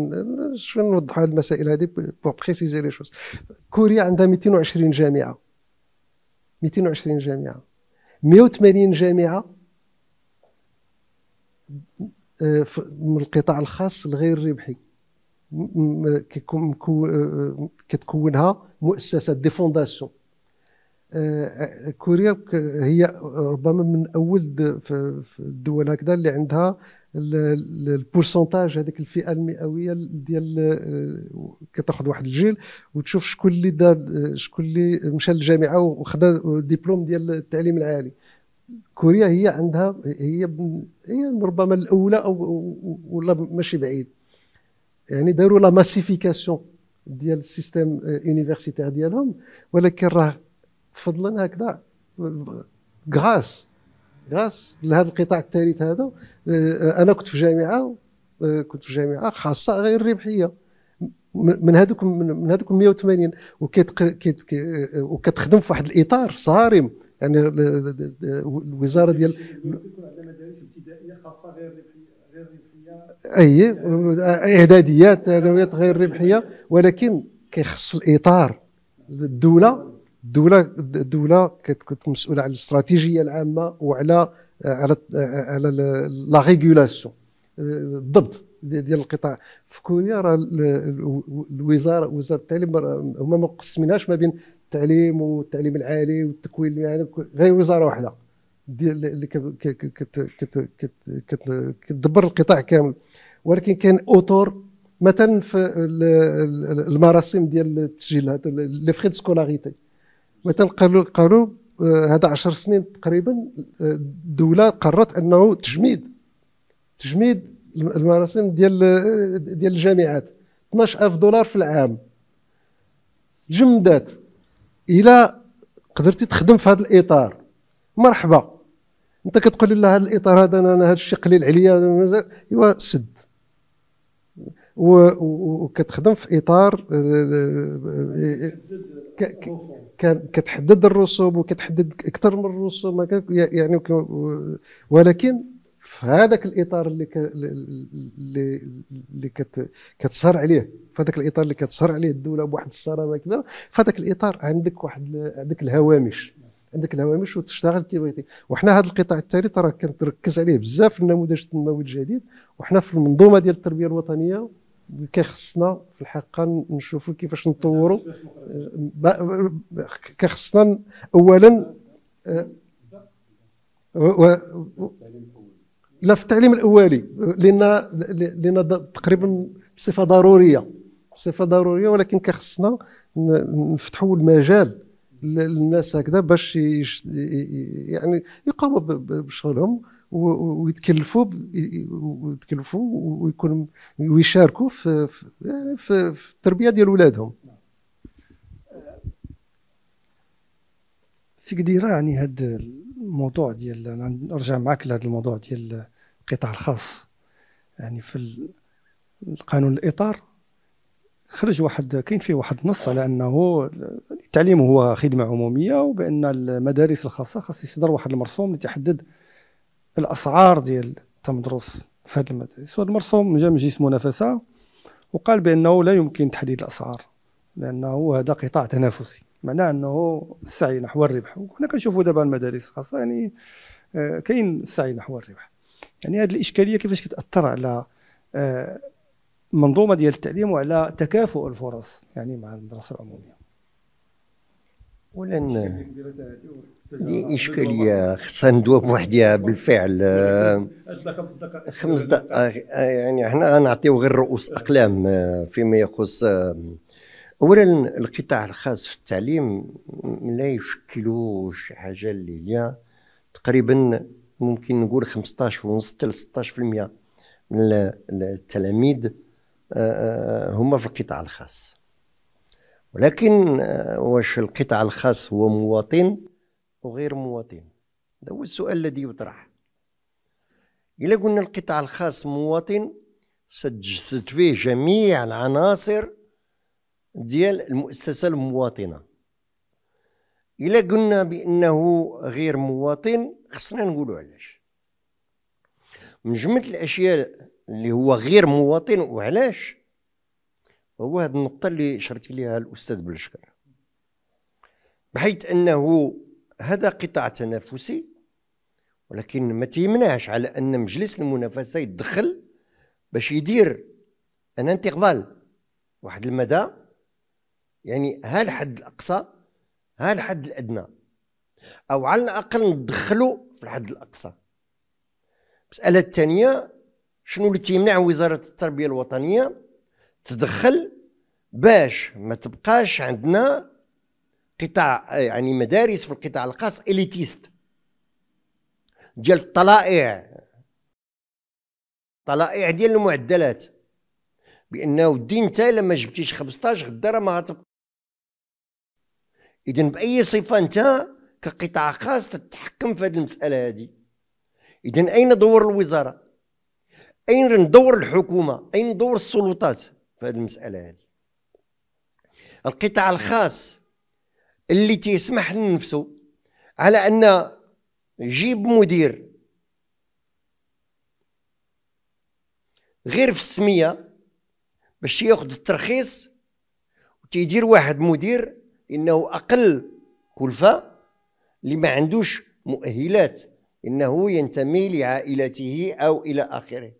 شويه نوضح هذه المسائل هذه بور بريسيزي لي شوز كوريا عندها 220 جامعه 220 جامعه 180 جامعه آه، من القطاع الخاص الغير ربحي آه، آه، كتكونها مؤسسات دي فونداسيون آه، آه، كوريا هي ربما من اول الدول هكذا اللي عندها البورسنتاج هذيك الفئه المئويه ديال آه، كتاخذ واحد الجيل وتشوف شكون اللي داد شكون اللي مشى للجامعه وخدا ديبلوم ديال التعليم العالي كوريا هي عندها هي هي ربما الاولى او ولا ماشي بعيد يعني داروا لا ماسيفيكاسيون ديال السيستيم يونيفرسيتير ديالهم ولكن راه فضلا هكذا كغاس غاس لهذا القطاع الثالث هذا انا كنت في جامعه كنت في جامعه خاصه غير ربحيه من هذوك من هذوك 180 وكتخدم في واحد الاطار صارم يعني الوزاره ديال اي اعداديات ثانويات غير ربحيه ولكن كيخص الاطار الدوله الدوله الدوله كتكون مسؤوله على الاستراتيجيه العامه وعلى على على لا ريغولاسيون الضبط ديال القطاع في كوريا راه الوزاره وزاره التعليم هما ما مقسمينهاش ما بين التعليم والتعليم العالي والتكوين يعني غير وزاره واحده ديال اللي كتدبر القطاع كامل ولكن كاين اوتور مثلا في المراسم ديال التسجيل لي دو سكولاريتي مثلا قالوا قالوا هذا آه، 10 سنين تقريبا آه، الدوله قررت انه تجميد تجميد المراسم ديال آه، ديال الجامعات 12000 دولار في العام جمدات الى قدرتي تخدم في هذا الاطار مرحبا انت كتقول لي لا هذا الاطار هذا انا هذا الشيء قليل عليا ايوا سد وكتخدم في اطار آه، آه، آه، كان كتحدد الرسوم وكتحدد اكثر من الرسوم يعني ولكن في هذاك الاطار اللي ك... اللي اللي كت... كتسهر عليه في هذاك الاطار اللي كتسهر عليه الدوله بواحد الصرامه كبيره في هذاك الاطار عندك واحد عندك الهوامش عندك الهوامش وتشتغل كي بغيتي وحنا هذا القطاع الثالث راه كنركز عليه بزاف في النموذج التنموي الجديد وحنا في المنظومه ديال التربيه الوطنيه كيخصنا في الحقيقه نشوفوا كيفاش نطوروا كيخصنا اولا آه، لا في التعليم الاولي لان لان تقريبا بصفه ضروريه بصفه ضروريه ولكن كيخصنا نفتحوا المجال للناس هكذا باش يعني يقوموا بشغلهم ويتكلفوا ويتكلفوا ويكون ويشاركوا في يعني في, في التربيه ديال ولادهم في قديره يعني هذا الموضوع ديال نرجع معك لهذا الموضوع ديال القطاع الخاص يعني في القانون الاطار خرج واحد كاين فيه واحد النص على انه التعليم هو خدمه عموميه وبان المدارس الخاصه خاص يصدر واحد المرسوم اللي تحدد الاسعار ديال تمدرس في هذه المدارس وهذا المرسوم جا من جهه منافسه وقال بانه لا يمكن تحديد الاسعار لانه هذا قطاع تنافسي معناه انه السعي نحو الربح وحنا كنشوفوا دابا المدارس خاصه يعني آه، كاين السعي نحو الربح يعني هذه الاشكاليه كيفاش كتاثر على المنظومه آه، ديال التعليم وعلى تكافؤ الفرص يعني مع المدرسه العموميه اولا دي إشكالية خصها ندوب وحديها بالفعل خمس دقائق يعني احنا غنعطيو غير رؤوس أقلام آه، فيما يخص آه، أولا القطاع الخاص في التعليم لا يشكل شي حاجة اللي هي تقريبا ممكن نقول 15 ونص حتى 16% من التلاميذ آه، هما في القطاع الخاص ولكن آه، واش القطاع الخاص هو مواطن وغير مواطن هذا هو السؤال الذي يطرح إذا قلنا القطاع الخاص مواطن ستجسد فيه جميع العناصر ديال المؤسسة المواطنة إلا قلنا بأنه غير مواطن خصنا نقولوا علاش من جملة الأشياء اللي هو غير مواطن وعلاش هو هذه النقطة اللي شرت ليها الأستاذ بلشكر بحيث أنه هذا قطاع تنافسي ولكن ما تيمنعش على أن مجلس المنافسة يتدخل باش يدير أن انتقال واحد المدى يعني ها الحد الأقصى ها الحد الأدنى أو على الأقل ندخلوا في الحد الأقصى المسألة الثانية شنو اللي تيمنع وزارة التربية الوطنية تدخل باش ما تبقاش عندنا قطاع يعني مدارس في القطاع الخاص اليتيست ديال الطلائع طلائع ديال المعدلات بانه ودي انت لما جبتيش 15 غدا راه ما غتبقى اذا باي صفه انت كقطاع خاص تتحكم في هذه المساله هذه اذا اين دور الوزاره اين دور الحكومه اين دور السلطات في هذه المساله هذه القطاع الخاص اللي تيسمح لنفسه على ان جيب مدير غير في السميه باش ياخذ الترخيص وتيدير واحد مدير انه اقل كلفه اللي ما عندوش مؤهلات انه ينتمي لعائلته او الى اخره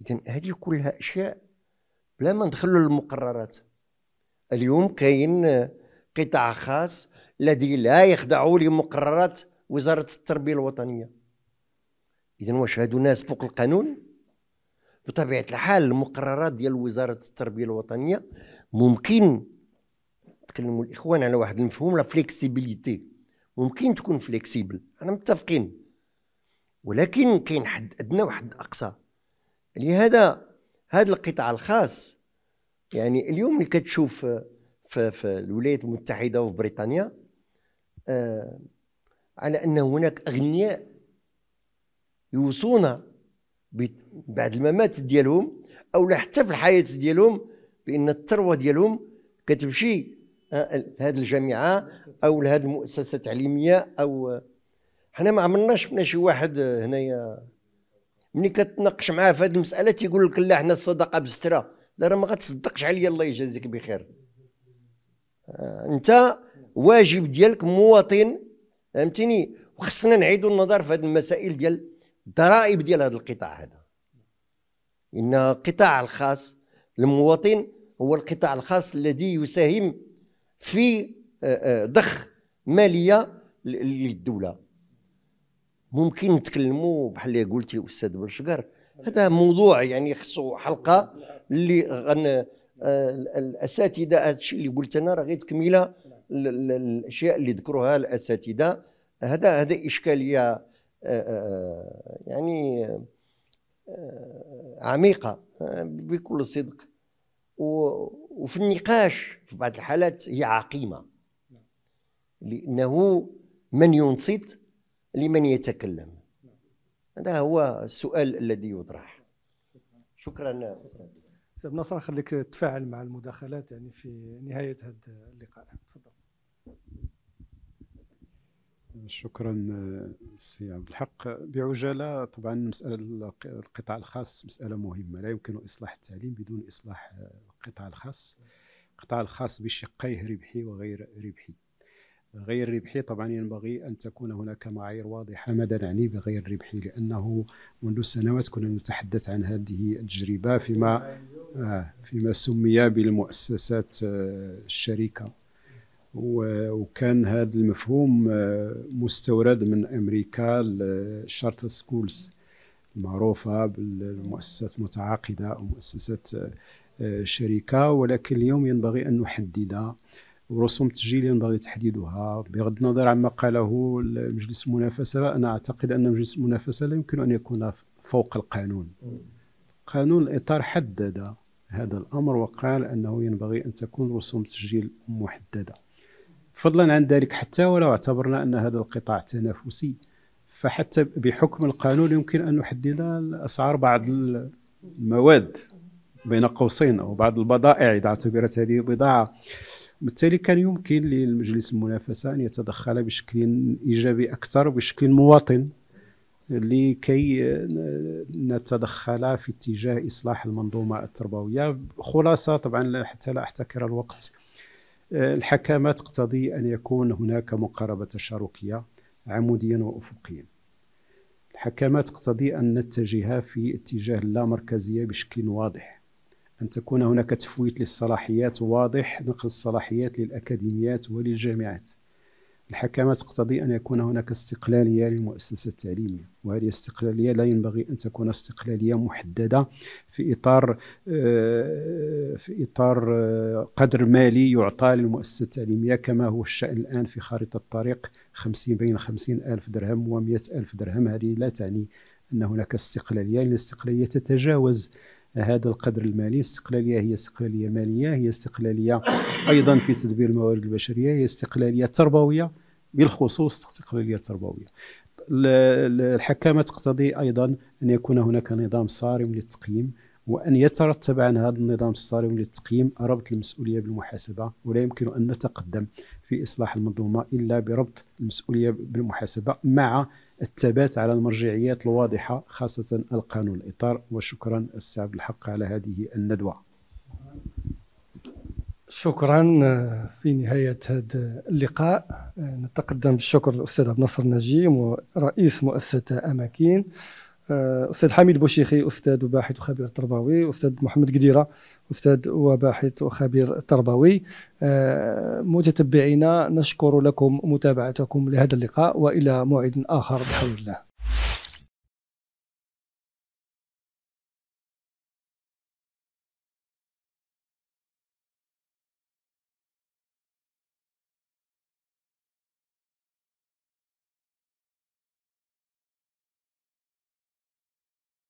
اذا هذه كلها اشياء بلا ما ندخلوا للمقررات اليوم كاين قطاع خاص الذي لا يخضع لمقررات وزاره التربيه الوطنيه اذا واش هادو ناس فوق القانون بطبيعه الحال المقررات ديال وزاره التربيه الوطنيه ممكن تكلموا الاخوان على واحد المفهوم لا فليكسيبيليتي ممكن تكون فليكسيبل انا متفقين ولكن كاين حد ادنى وحد اقصى لهذا هذا القطاع الخاص يعني اليوم اللي كتشوف في, في الولايات المتحده وفي بريطانيا آه على ان هناك اغنياء يوصون بعد الممات ديالهم او حتى في الحياه ديالهم بان الثروه ديالهم كتمشي لهذه آه، الجامعه او لهذه المؤسسه التعليميه او آه، حنا ما عمرنا شفنا شي واحد هنايا ملي كتناقش معاه في هذه المساله تيقول لك لا حنا الصدقه بالستره لا راه ما غتصدقش عليا الله يجازيك بخير آه، انت واجب ديالك مواطن فهمتيني وخصنا نعيدوا النظر في هذه المسائل ديال الضرائب ديال هذا القطاع هذا ان القطاع الخاص المواطن هو القطاع الخاص الذي يساهم في آه، آه، ضخ ماليه للدوله ممكن نتكلموا بحال اللي قلتي استاذ بلشقر هذا موضوع يعني خصو حلقه اللي غن آه، الاساتذه هذا الشيء اللي قلت انا راه غير تكمله الاشياء اللي ذكروها الاساتذه هذا هذا اشكاليه آه، آه، يعني عميقه بكل صدق وفي النقاش في بعض الحالات هي عقيمه لانه من ينصت لمن يتكلم هذا هو السؤال الذي يطرح شكرا استاذ نصر خليك تفاعل مع المداخلات يعني في نهايه هذا اللقاء تفضل شكرا سي عبد الحق بعجاله طبعا مساله القطاع الخاص مساله مهمه لا يمكن اصلاح التعليم بدون اصلاح القطاع الخاص القطاع الخاص بشقيه ربحي وغير ربحي غير ربحي طبعا ينبغي أن تكون هناك معايير واضحة ماذا نعني بغير ربحي لأنه منذ سنوات كنا نتحدث عن هذه التجربة فيما آه، فيما سمي بالمؤسسات آه، الشركة وكان هذا المفهوم آه، مستورد من أمريكا الشارتر سكولز المعروفة بالمؤسسات المتعاقدة أو مؤسسات شركة ولكن اليوم ينبغي أن نحدد ورسوم التسجيل ينبغي تحديدها بغض النظر عما قاله مجلس المنافسه انا اعتقد ان مجلس المنافسه لا يمكن ان يكون فوق القانون قانون الاطار حدد هذا الامر وقال انه ينبغي ان تكون رسوم تسجيل محدده فضلا عن ذلك حتى ولو اعتبرنا ان هذا القطاع تنافسي فحتى بحكم القانون يمكن ان نحدد اسعار بعض المواد بين قوسين او بعض البضائع اذا اعتبرت هذه بضاعه بالتالي كان يمكن لمجلس المنافسه ان يتدخل بشكل ايجابي اكثر وبشكل مواطن لكي نتدخل في اتجاه اصلاح المنظومه التربويه خلاصه طبعا حتى لا احتكر الوقت آه، الحكامه تقتضي ان يكون هناك مقاربه تشاركيه عموديا وافقيا الحكامه تقتضي ان نتجه في اتجاه اللامركزيه بشكل واضح أن تكون هناك تفويت للصلاحيات واضح نقل الصلاحيات للأكاديميات وللجامعات الحكامة تقتضي أن يكون هناك استقلالية للمؤسسة التعليمية وهذه الاستقلالية لا ينبغي أن تكون استقلالية محددة في إطار آه، في إطار آه، قدر مالي يعطى للمؤسسة التعليمية كما هو الشأن الآن في خارطة الطريق 50 بين 50 ألف درهم و 100 ألف درهم هذه لا تعني أن هناك استقلالية الاستقلالية تتجاوز هذا القدر المالي استقلالية هي استقلالية مالية هي استقلالية أيضا في تدبير الموارد البشرية هي استقلالية تربوية بالخصوص استقلالية تربوية الحكامة تقتضي أيضا أن يكون هناك نظام صارم للتقييم وأن يترتب عن هذا النظام الصارم للتقييم ربط المسؤولية بالمحاسبة ولا يمكن أن نتقدم في إصلاح المنظومة إلا بربط المسؤولية بالمحاسبة مع الثبات على المرجعيات الواضحة خاصة القانون الإطار وشكرا السعب عبد الحق على هذه الندوة شكرا آه، في نهاية هذا اللقاء آه، نتقدم بالشكر للأستاذ عبد الناصر نجيم ورئيس مؤسسة أماكين استاذ حميد بوشيخي استاذ وباحث وخبير تربوي استاذ محمد قديره استاذ وباحث وخبير تربوي آه، متتبعينا نشكر لكم متابعتكم لهذا اللقاء والى موعد اخر بحول الله